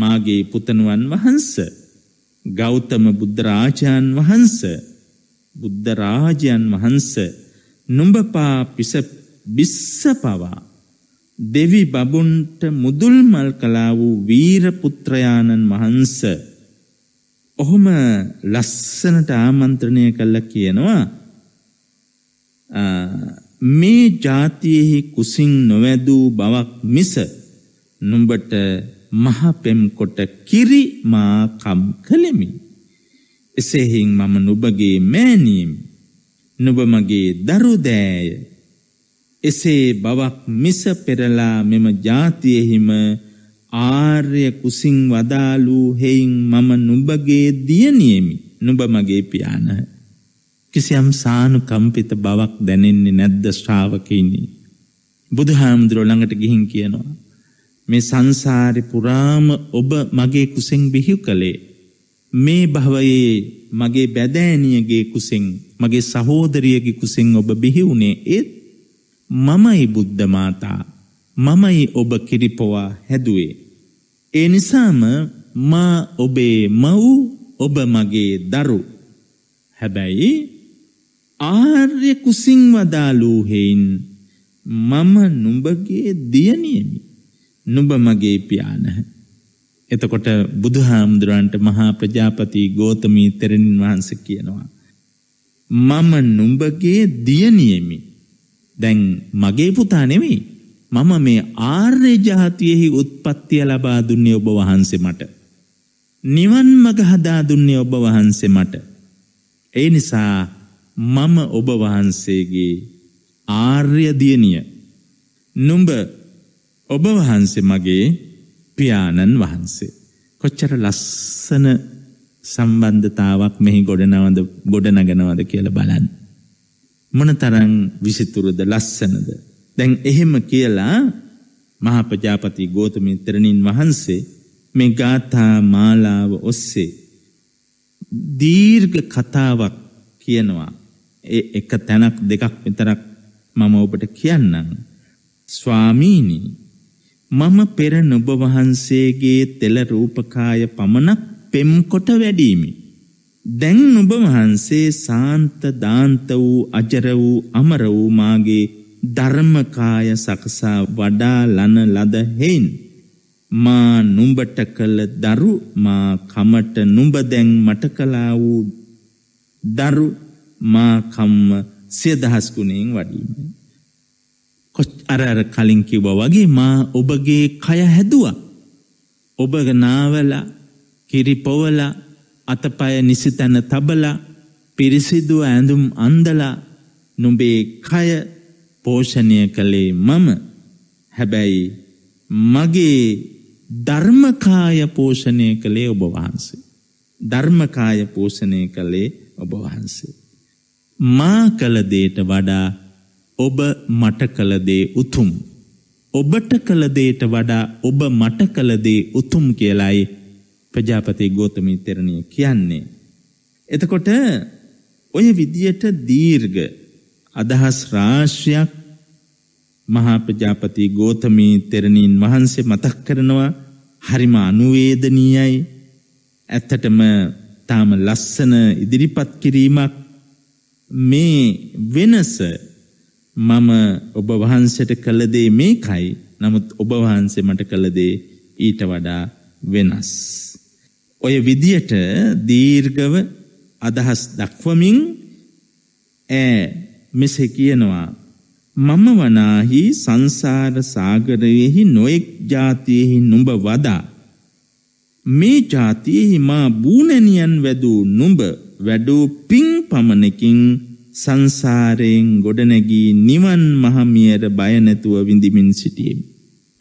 [SPEAKER 1] මාගේ පුතණුවන් වහන්ස ගෞතම බුද්ධ රාජාන් වහන්ස බුද්ධ රාජයන් වහන්ස නුඹපා පිස බිස්සපවා දෙවි බබුන්ට මුදුල් මල් කලා වූ වීර පුත්‍රයාණන් වහන්ස ඔහොම ලස්සනට ආමන්ත්‍රණය කළා කියනවා මේ ජාතියෙහි කුසින් නොවැදූ බවක් මිස නුඹට මහපෙම් කොට කිරි මා කම් කළෙමි. එසේහින් මම නුඹගේ මෑණියම් නුඹ මගේ දරුදෑය. එසේ බවක් මිස පෙරලා මෙම ජාතියෙහිම ආර්ය කුසින් වදාලූ හෙයින් මම නුඹගේ දියණියෙමි නුඹ මගේ පියාණහ. කිසියම් සානු කම්පිත බවක් දැනෙන්නේ නැද්ද ශ්‍රාවකයිනි. බුදුහාමුදුරෝ ළඟට ගිහින් කියනවා. මේ සංසාරි පුරාම ඔබ මගේ කුසෙන් බිහිව් කළේ. මේ භවයේ මගේ බැදෑනියගේ කුසෙන් මගේ සහෝදරියගේ කුසෙන් ඔබ බිහිවුණේ ඒත් මමයි බුද්ධමාතා මමයි ඔබ කිරිපොවා හැදුවේ. ඒ නිසාම මා ඔබේ මව් ඔබ මගේ දරු. හැබැයි ආර්ය කුසින් වදාලූහෙයින් මම නුඹගේ දියණියමි නුඹ මගේ පියාණහ එතකොට බුදුහාමුදුරන්ට මහා ප්‍රජාපති ගෝතමී තෙරණින් වහන්සේ කියනවා මම නුඹගේ දියණියමි දැන් මගේ පුතා නෙමෙයි මම මේ ආර්ය ජාතියෙහි උත්පත්තිය ලබා දුන්නේ ඔබ වහන්සේ මට නිවන් මඟ හදා දුන්නේ ඔබ වහන්සේ මට ඒ නිසා මම ඔබ වහන්සේගේ ආර්ය දියණිය. නුඹ ඔබ වහන්සේ මගේ පියාණන් වහන්සේ. කොච්චර ලස්සන සම්බන්ධතාවක් මෙහි ගොඩනවද ගොඩනගනවද කියලා බලන්න. මොනතරම් විසිතුරුද ලස්සනද. දැන් එහෙම කියලා මහපජාපති ගෝතමිත්‍රණින් වහන්සේ මේ ගාථා මාලාව ඔස්සේ දීර්ඝ කතාවක් කියනවා ඒ එක තැනක් දෙකක් විතරක් මම ඔබට කියන්නම්. ස්වාමීනි මම පෙර නොබ වහන්සේගේ තෙල රූපකාය පමණක් පෙම්කොට වැඩීමි. දැන් නොබ වහන්සේ සාන්ත දාන්ත වූ අජර වූ අමර වූ මාගේ ධර්මකාය සකසා වඩා ලන ලද හේන් මා නුඹට කළ දරු මා කමට නුඹ දැන් මට කළා වූ දරු මා කම්ම සියදහස් ගුණයෙන් වඩීමෙන්. කොච් අර අර කලින් කිව්වා වගේ මා ඔබගේ කය හැදුවා. ඔබ නාවලා කිරි පොවලා අතපය නිසි තැන තබලා පිරිසිදුව ඇඳුම් අන්දලා නුඹේ කය පෝෂණය කළේ මම හැබැයි මගේ ධර්මකාය පෝෂණය කළේ ඔබ වහන්සේ. ධර්මකාය පෝෂණය කළේ ඔබ වහන්සේ. මා කළ දේට වඩා ඔබ මට කළ දේ උතුම්. ඔබට කළ දේට වඩා ඔබ මට කළ දේ උතුම් කියලායි ප්‍රජාපති ගෝතම තෙරණිය කියන්නේ. එතකොට ඔය විදියට දීර්ඝ අදහස් රාශියක් මහා ප්‍රජාපති ගෝතමී තෙරණින් වහන්සේ මතක් කරනවා හරිම අනුවේදනීයයි ඇත්තටම තාම ලස්සන ඉදිරිපත් කිරීමක් මේ වෙනස මම ඔබ වහන්සේට කළ දේ මේකයි. නමුත් ඔබ වහන්සේ මට කළ දේ ඊට වඩා වෙනස්. ඔය විදියට දීර්ඝව අදහස් දක්වමින් ඈ මෙසේ කියනවා මම වනාහි සංසාර සාගරයෙහි නොඑක් જાතියෙහි නුඹ වදා මේ જાතියෙහි මා බූණනියන් වැදූ නුඹ වැඩූ පිං පමණකින් සංසාරයෙන් ගොඩනැගී නිවන් මහමියට බය නැතුව විඳිමින් සිටියෙමි.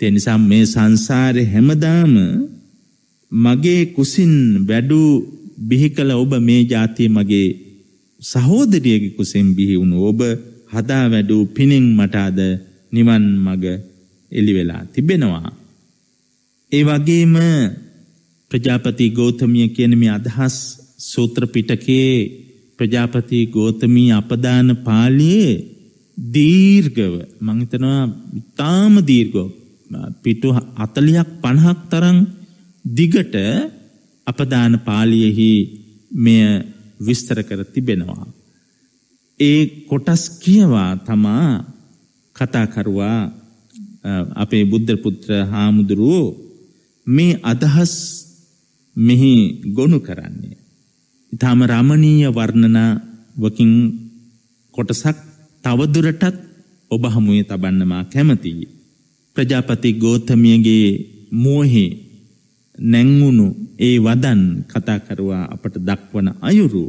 [SPEAKER 1] ඒ නිසා මේ සංසාරේ හැමදාම මගේ කුසින් වැඩූ බිහි කළ ඔබ මේ જાතිය මගේ සහෝදරියගේ කුසෙන් බිහි වුණු ඔබ හදා වැඩූ පිණින් මට අද නිවන් මඟ එළි වෙලා තිබෙනවා. ඒ වගේම ප්‍රජාපති ගෞතමිය කියන මේ අදහස් සූත්‍ර පිටකේ ප්‍රජාපති ගෝතමී අපදාන පාළියේ දීර්ඝව මං හිතනවා ඊටාම දීර්ඝව පිටු 40ක් 50ක් තරම් දිගට අපදාන පාළියෙහි මෙය විස්තර කර තිබෙනවා. ඒ කොටස් කියවා තමා කතාකරුවා අපේ බුද්ධ පුත්‍ර හාමුදුරුවෝ මේ අදහස් මෙහි ගොනු කරන්නේ. ඉතාම රමණීය වර්ණනාවකින් කොටසක් තවදුරටත් ඔබ හමුවේ තබන්න මා කැමතියි. ප්‍රජාපති ගෝතමියගේ මෝහේ නැංවුණු ඒ වදන් කතාකරුවා අපට දක්වන අයුරු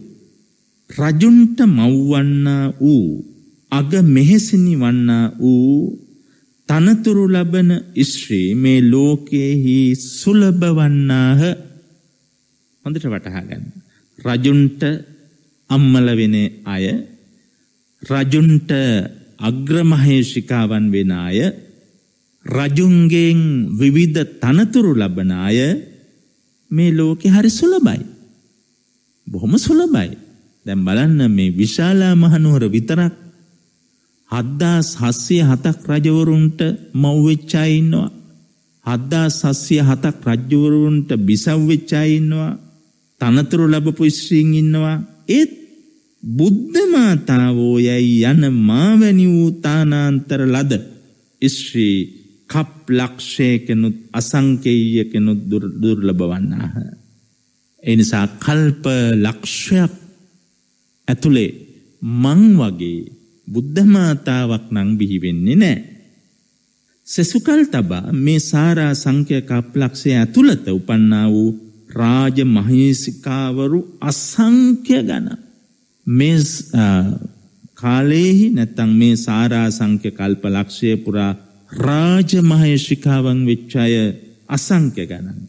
[SPEAKER 1] රජුන්ට මව්වන්න වූ අග මෙහෙසිනි වන්න වූ තනතුරු ලබන ඉස්ශ්‍රී මේ ලෝකයෙහි සුලභවන්නාහ හොඳට වටහා ගන්න. රජුන්ට අම්මල වෙන අය රජුන්ට අග්‍රමහේෂිකාවන් වෙන අය රජුන්ගෙන් විවිධ තනතුරු ලබන අය මේ ලෝකේ හරි සුලබයි. බොහොම සුලබයි. දැන් බලන්න මේ විශාලා මහනුවර විතරක් 7707ක් රජවරුන්ට මව් වෙච්ච අය ඉන්නවා. 7707ක් රජවරුන්ට බිසව් වෙච්ච අය ඉන්නවා. තනතුරු ලැබපු ස්ත්‍රීන් ඉන්නවා ඒත් බුද්ධ මාතාවෝ යයි යන මාවැනි වූ තානාන්තර ලද ස්ත්‍රී කප් ලක්ෂයකනුත් අසංකේයකනුත් දුර්ලභ වන්නාහ ඒ නිසා කල්ප ලක්ෂයක් ඇතුලේ මං වගේ බුද්ධ මාතාවක් නම් බිහි වෙන්නේ නැහැ සසුකල් තබා මේ සාරා සංඛ්‍ය කප් ලක්ෂය ඇතුළත උපන්නා වූ රාජ මහේසිකාවරු අසංක්‍ය ගන මේ කාලයෙහි නැත්තං මේ සාරා සංක්‍ය කල්ප ලක්ෂය පුරා රාජ මහේෂිකාවන් වෙච්චාය අසංක්‍ය ගණන්.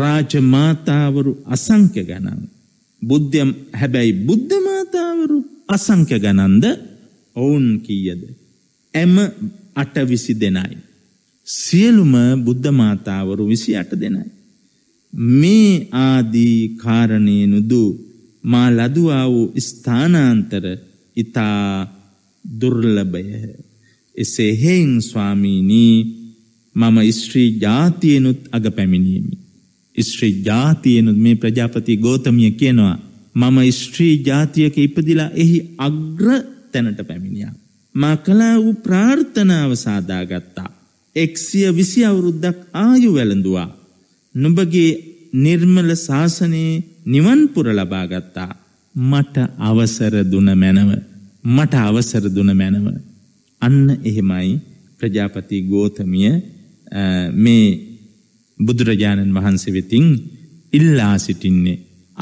[SPEAKER 1] රාජමාතාවරු අසංක්‍ය ගණන්. බුද්ධ්‍යම් හැබැයි බුද්ධමාතාවරු අසංක්‍ය ගණන්ද ඔවුන් කීයද. ඇම අටවිසි දෙනයි. සියලුම බුද්ධමාතාවරු විසි අට දෙනයි. මේ ආදී කාරණේනුදු මා ලදුවා වූ ස්ථානාන්තර ඊතා දුර්ලභය එසේ හේන් ස්වාමීනි මම ස්ත්‍රී ජාතියනුත් අග පැමිණීමි ස්ත්‍රී ජාතියනුත් මේ ප්‍රජාපති ගෝතමිය කියනවා මම ස්ත්‍රී ජාතියක ඉපදිලා එහි අග්‍ර තැනට පැමිණියා මා කළා වූ ප්‍රාර්ථනාව සාදාගත්තා එක්සිය විසි අවුරුද්දක් ආයු වැළඳුවා නුඹගේ නිර්මල ශාසනයේ නිවන්පුර ලබාගත්තා මට අවසර දුන මැනව මට අවසර දුන මැනව අන්න එහෙමයි ප්‍රජාපති ගෝතමිය මේ බුදුරජාණන් වහන්සේ වෙතින් ඉල්ලා සිටින්නේ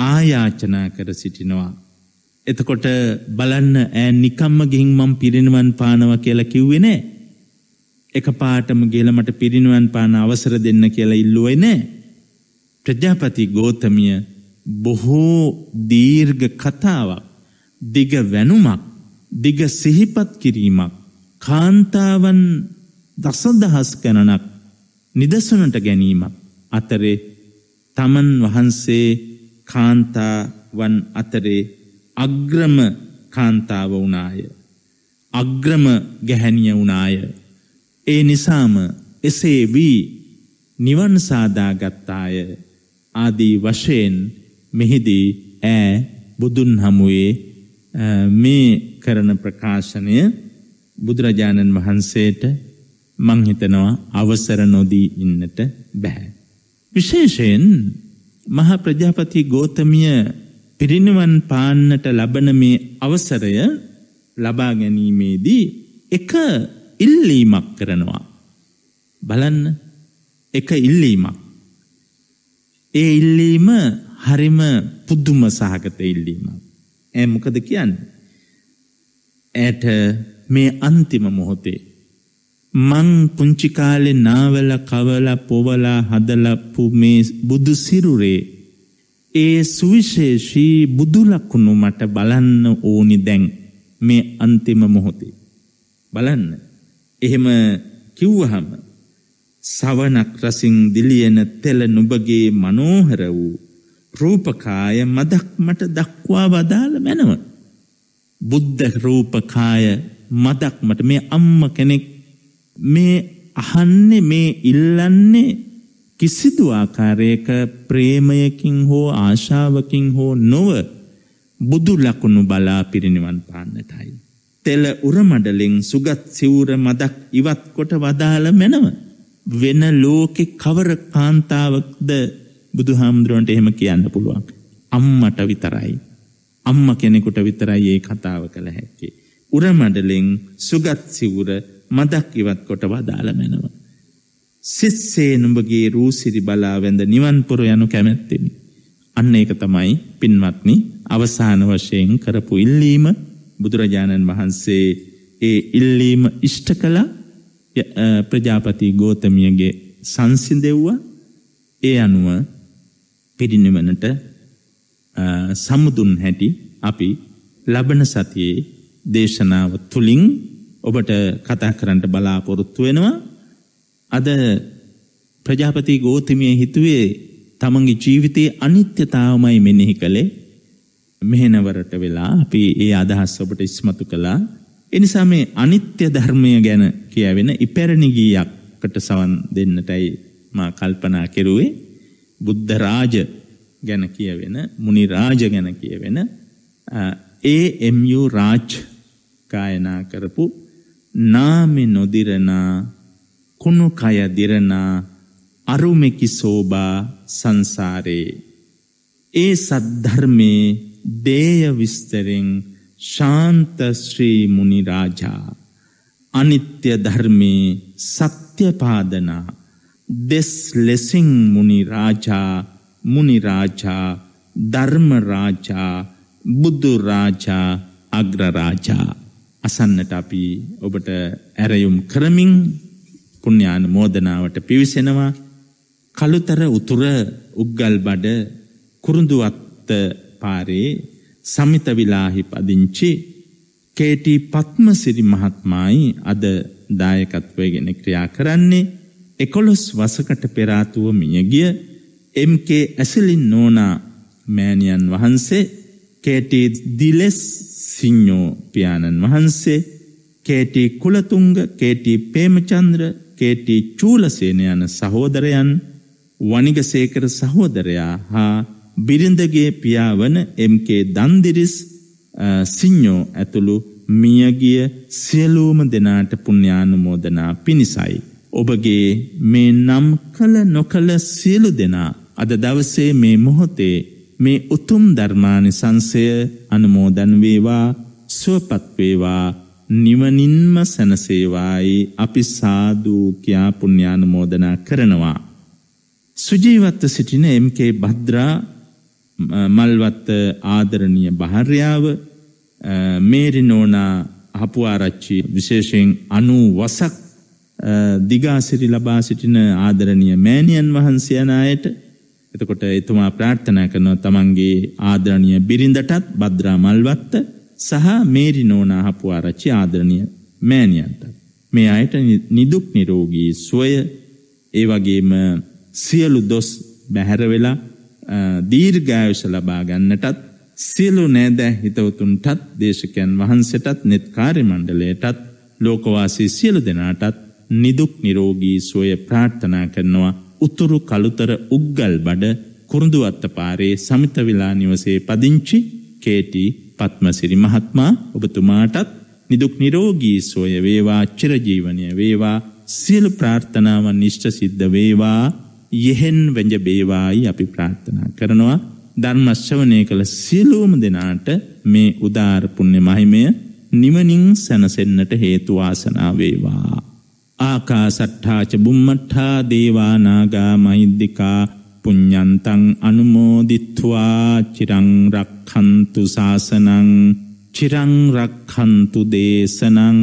[SPEAKER 1] ආයාචනා කර සිටිනවා එතකොට බලන්න ඈ නිකම්ම ගිහින් මම පිරිනිවන් පානවා කියලා කිව්වේ නෑ එකපාරටම ගෙලමට පිරිනිවන් පාන අවසර දෙන්න කියලා ඉල්ලුවේ නෑ ප්‍රජාපති ගෝතමිය බොහෝ දීර්ඝ කතාවක් දිග වැනුමක් දිග සිහිපත් කිරීමක් කාන්තාවන් දසදහස් ගණනක් නිදසුනට ගැනීමක් අතරේ තමන් වහන්සේ කාන්තාවන් අතරේ අග්‍රම කාන්තාව වුණාය අග්‍රම ගැහැණිය වුණාය ඒ නිසාම එසේ වී නිවන් සාදාගත්තාය ආදී වශයෙන් මෙහිදී ඈ බුදුන් හමුවේ මේ කරන ප්‍රකාශනය බුදුරජාණන් වහන්සේට මං හිතනවා අවසර නොදී ඉන්නට බෑ. විශේෂයෙන් මහා ප්‍රජාපති ගෝතමිය පිරිනිවන් පාන්නට ලබන මේ අවසරය ලබා ගැනීමේදී එක ඉල්ලීමක් කරනවා. බලන්න එක ඉල්ලීමක්. ඒ ඉල්ලීම හරිම පුද්දුම සහගත ඉල්ලීම. ඇ මොකද කියන්න. ඇට මේ අන්තිම මොහොතේ. මං පුංචිකාලෙ නාවල කවල පොවලා හදලප්පු මේ බුදු සිරුරේ. ඒ සුවිශේෂී බුදුලක්කුණු මට බලන්න ඕනි දැන් මේ අන්තිම මොහොතේ. බලන්න එහෙම කිව්වහම සවනක් රසින් දිලියන තෙල නුඹගේ මනෝහර වූ රූපකාය මදක් මට දක්වා වදාළ මැනව. බුද්ධ රූපකාය මදක් මට මේ අම්ම කෙනෙක් මේ අහන්නේ මේ ඉල්ලන්නේ කිසිදු ආකාරයක ප්‍රේමයකින් හෝ ආශාවකින් හෝ නොව බුදු ලකුණු බලා පිරිනිවන් පාන්නටයි. තෙල උරමඩලෙන් සුගත් සිවුර මදක් ඉවත් කොට වදාළ මැනව. වෙන ලෝකෙ කවර කාන්තාවක්ද බුදු හාමුදුරුවන්ට එහෙම කියන්න පුළුවන්. අම්මට විතරයි. අම්ම කෙනෙකුට විතරයි ඒ කතාව කළ හැක්කේ. උරමඩලෙන් සුගත් සිවුර මදක් ඉවත් කොට වදාළමැනව. සිස්සේ නුඹගේ රූසිරි බලා වැඳ නිවන්පුර යනු කැමැත්තෙමි. අන්න ඒක තමයි පින්වත්නි අවසාන වශයෙන් කරපු ඉල්ලීම බුදුරජාණන් වහන්සේ ඒ ඉල්ලීම ඉෂ්ට කළා ප්‍රජාපති ගෝතමියගේ සංසිදෙව්ව ඒ අනුව පිරිනිවනට සමුදුන් හැටි අපි ලබන සතියේ දේශනාව තුළින් ඔබට කතා කරන්නට බලාපොරොත්තු වෙනවා අද ප්‍රජාපති ගෝතමිය හිතුවේ තමන්ගේ ජීවිතයේ අනිත්‍යතාවමයි මෙනෙහි කළේ මෙහෙනවරට වෙලා අපි ඒ අදහස් ඔබට ඉස්මතු කළා එනිසා මේ අනිත්‍ය ධර්මය ගැන කියවෙන ඉපැරණි ගීයක්කට සවන් දෙන්නටයි මා කල්පනා කෙරුවේ බුද්ධ රාජ ගැන කියවෙන මුනි රාජ ගැන කියවෙන ඒ MU රාජ් ගායනා කරපු නාමෙ නොදිරනා කුණු කය දිරනා අරුමෙකි සෝබා සංසාරේ ඒ සද්ධර්මේ දේය විස්තරෙන් ශාන්ත ශ්‍රී මුනි රාජා අනිත්‍ය ධර්මේ සත්‍ය පාදනා දෙස් ලෙසින් මුනි රාජා මුනි රාජා ධර්ම රාජා බුදු රාජා අග්‍ර රාජා අසන්නට අපි ඔබට ඇරයුම් කරමින් පුණ්‍යාන මෝදනාවට පිවිසෙනවා කළුතර උතුර උග්ගල් බඩ කුරුඳුවත්ත පාරේ සමිත විලාහි පදිංචි කේටි පත්මසිරි මහත්මායි අද දායකත්වයගෙන ක්‍රියා කරන්නේ එකොළොස් වසකට පෙරාතුව මියගිය MK ඇසලින් නෝනා මෑණියන් වහන්සේ කේටි දිලෙස් සිංහෝ පියාණන් වහන්සේ කේටි කුලතුංග කේටි ප්‍රේමචන්ද්‍ර කේටි චූලසේන යන සහෝදරයන් වනිගසේකර සහෝදරයා හා බිරිඳගේ පියාවන MK දන්දිරිස් සිඤ්ඤෝ ඇතුළු මියගිය සියලුම දෙනාට පුණ්‍යානුමෝදනා පිණිසයි ඔබගේ මේ නම් කල නොකල සියලු දෙනා අද දවසේ මේ මොහොතේ මේ උතුම් ධර්මානිසංසය අනුමෝදන් වේවා සුවපත් වේවා නිවනින්ම සැනසේවායි අපි සාදු කියා පුණ්‍යානුමෝදනා කරනවා සුජීවත්ව සිටින MK භද්‍රා මල්වත්ත ආදරණීය භාර්යාව මේරිනෝනා හපුආරච්චි විශේෂයෙන් අනූ වසක් දිගාසිරි ලබා සිටින ආදරණීය මෑණියන් වහන්සේ අයට එතකොට එතුමා ප්‍රාර්ථනා කරනවා තමන්ගේ ආදරණීය බිරිඳටත් භද්‍රා මල්වත්ත සහ මේරි නෝනා හපුආරච්චි ආදරණීය මෑණියන්ට මේ අයට නිදුක් නිරෝගී සුවය ඒ වගේම සියලු දොස් බැහැර වෙලා දීර්ඝායුෂ ලබා ගන්නටත් සියලු නෑදෑ හිතවතුන්ටත් දේශකයන් වහන්සටත් නෙත්කාරි මණ්ඩලයටත් ලෝකවාසී සියලු දෙනාටත් නිදුක් නිරෝගී සුවය ප්‍රාර්ථනා කරනවා උතුරු කළුතර උග්ගල් බඩ කුරුඳුවත්ත පාරේ සමිතවිලා නිවසේ පදිංචි කේටි පත්මසිරි මහත්මා ඔබතුමාටත් නිදුක් නිරෝගී සෝය වේවා චිරජීවනය වේවා සියලු ප්‍රාර්ථනාවන් නිෂ්ට සිද්ධ වේවා යෙහෙන් වැජ බේවායි අපි ප්‍රාර්ථනා කරනවා ධර්මශ්‍රවනය කළ සිලූම දෙනාට මේ උදාරපුුණ්‍ය මහිමය නිවනින් සැනසෙන්න්නට හේතුවාසනාවේවා. ආකා සට්ඨාච බුම්මට්ඨා දේවානාගා මෛද්දිකා පුඤ්ඥන්තං අනුමෝදිත්වා චිරං රක්හන්තු සාසනං චිරං රක්හන්තු දේශනං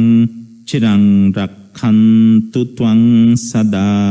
[SPEAKER 1] චිරං රක්හන්තුතුවං සදා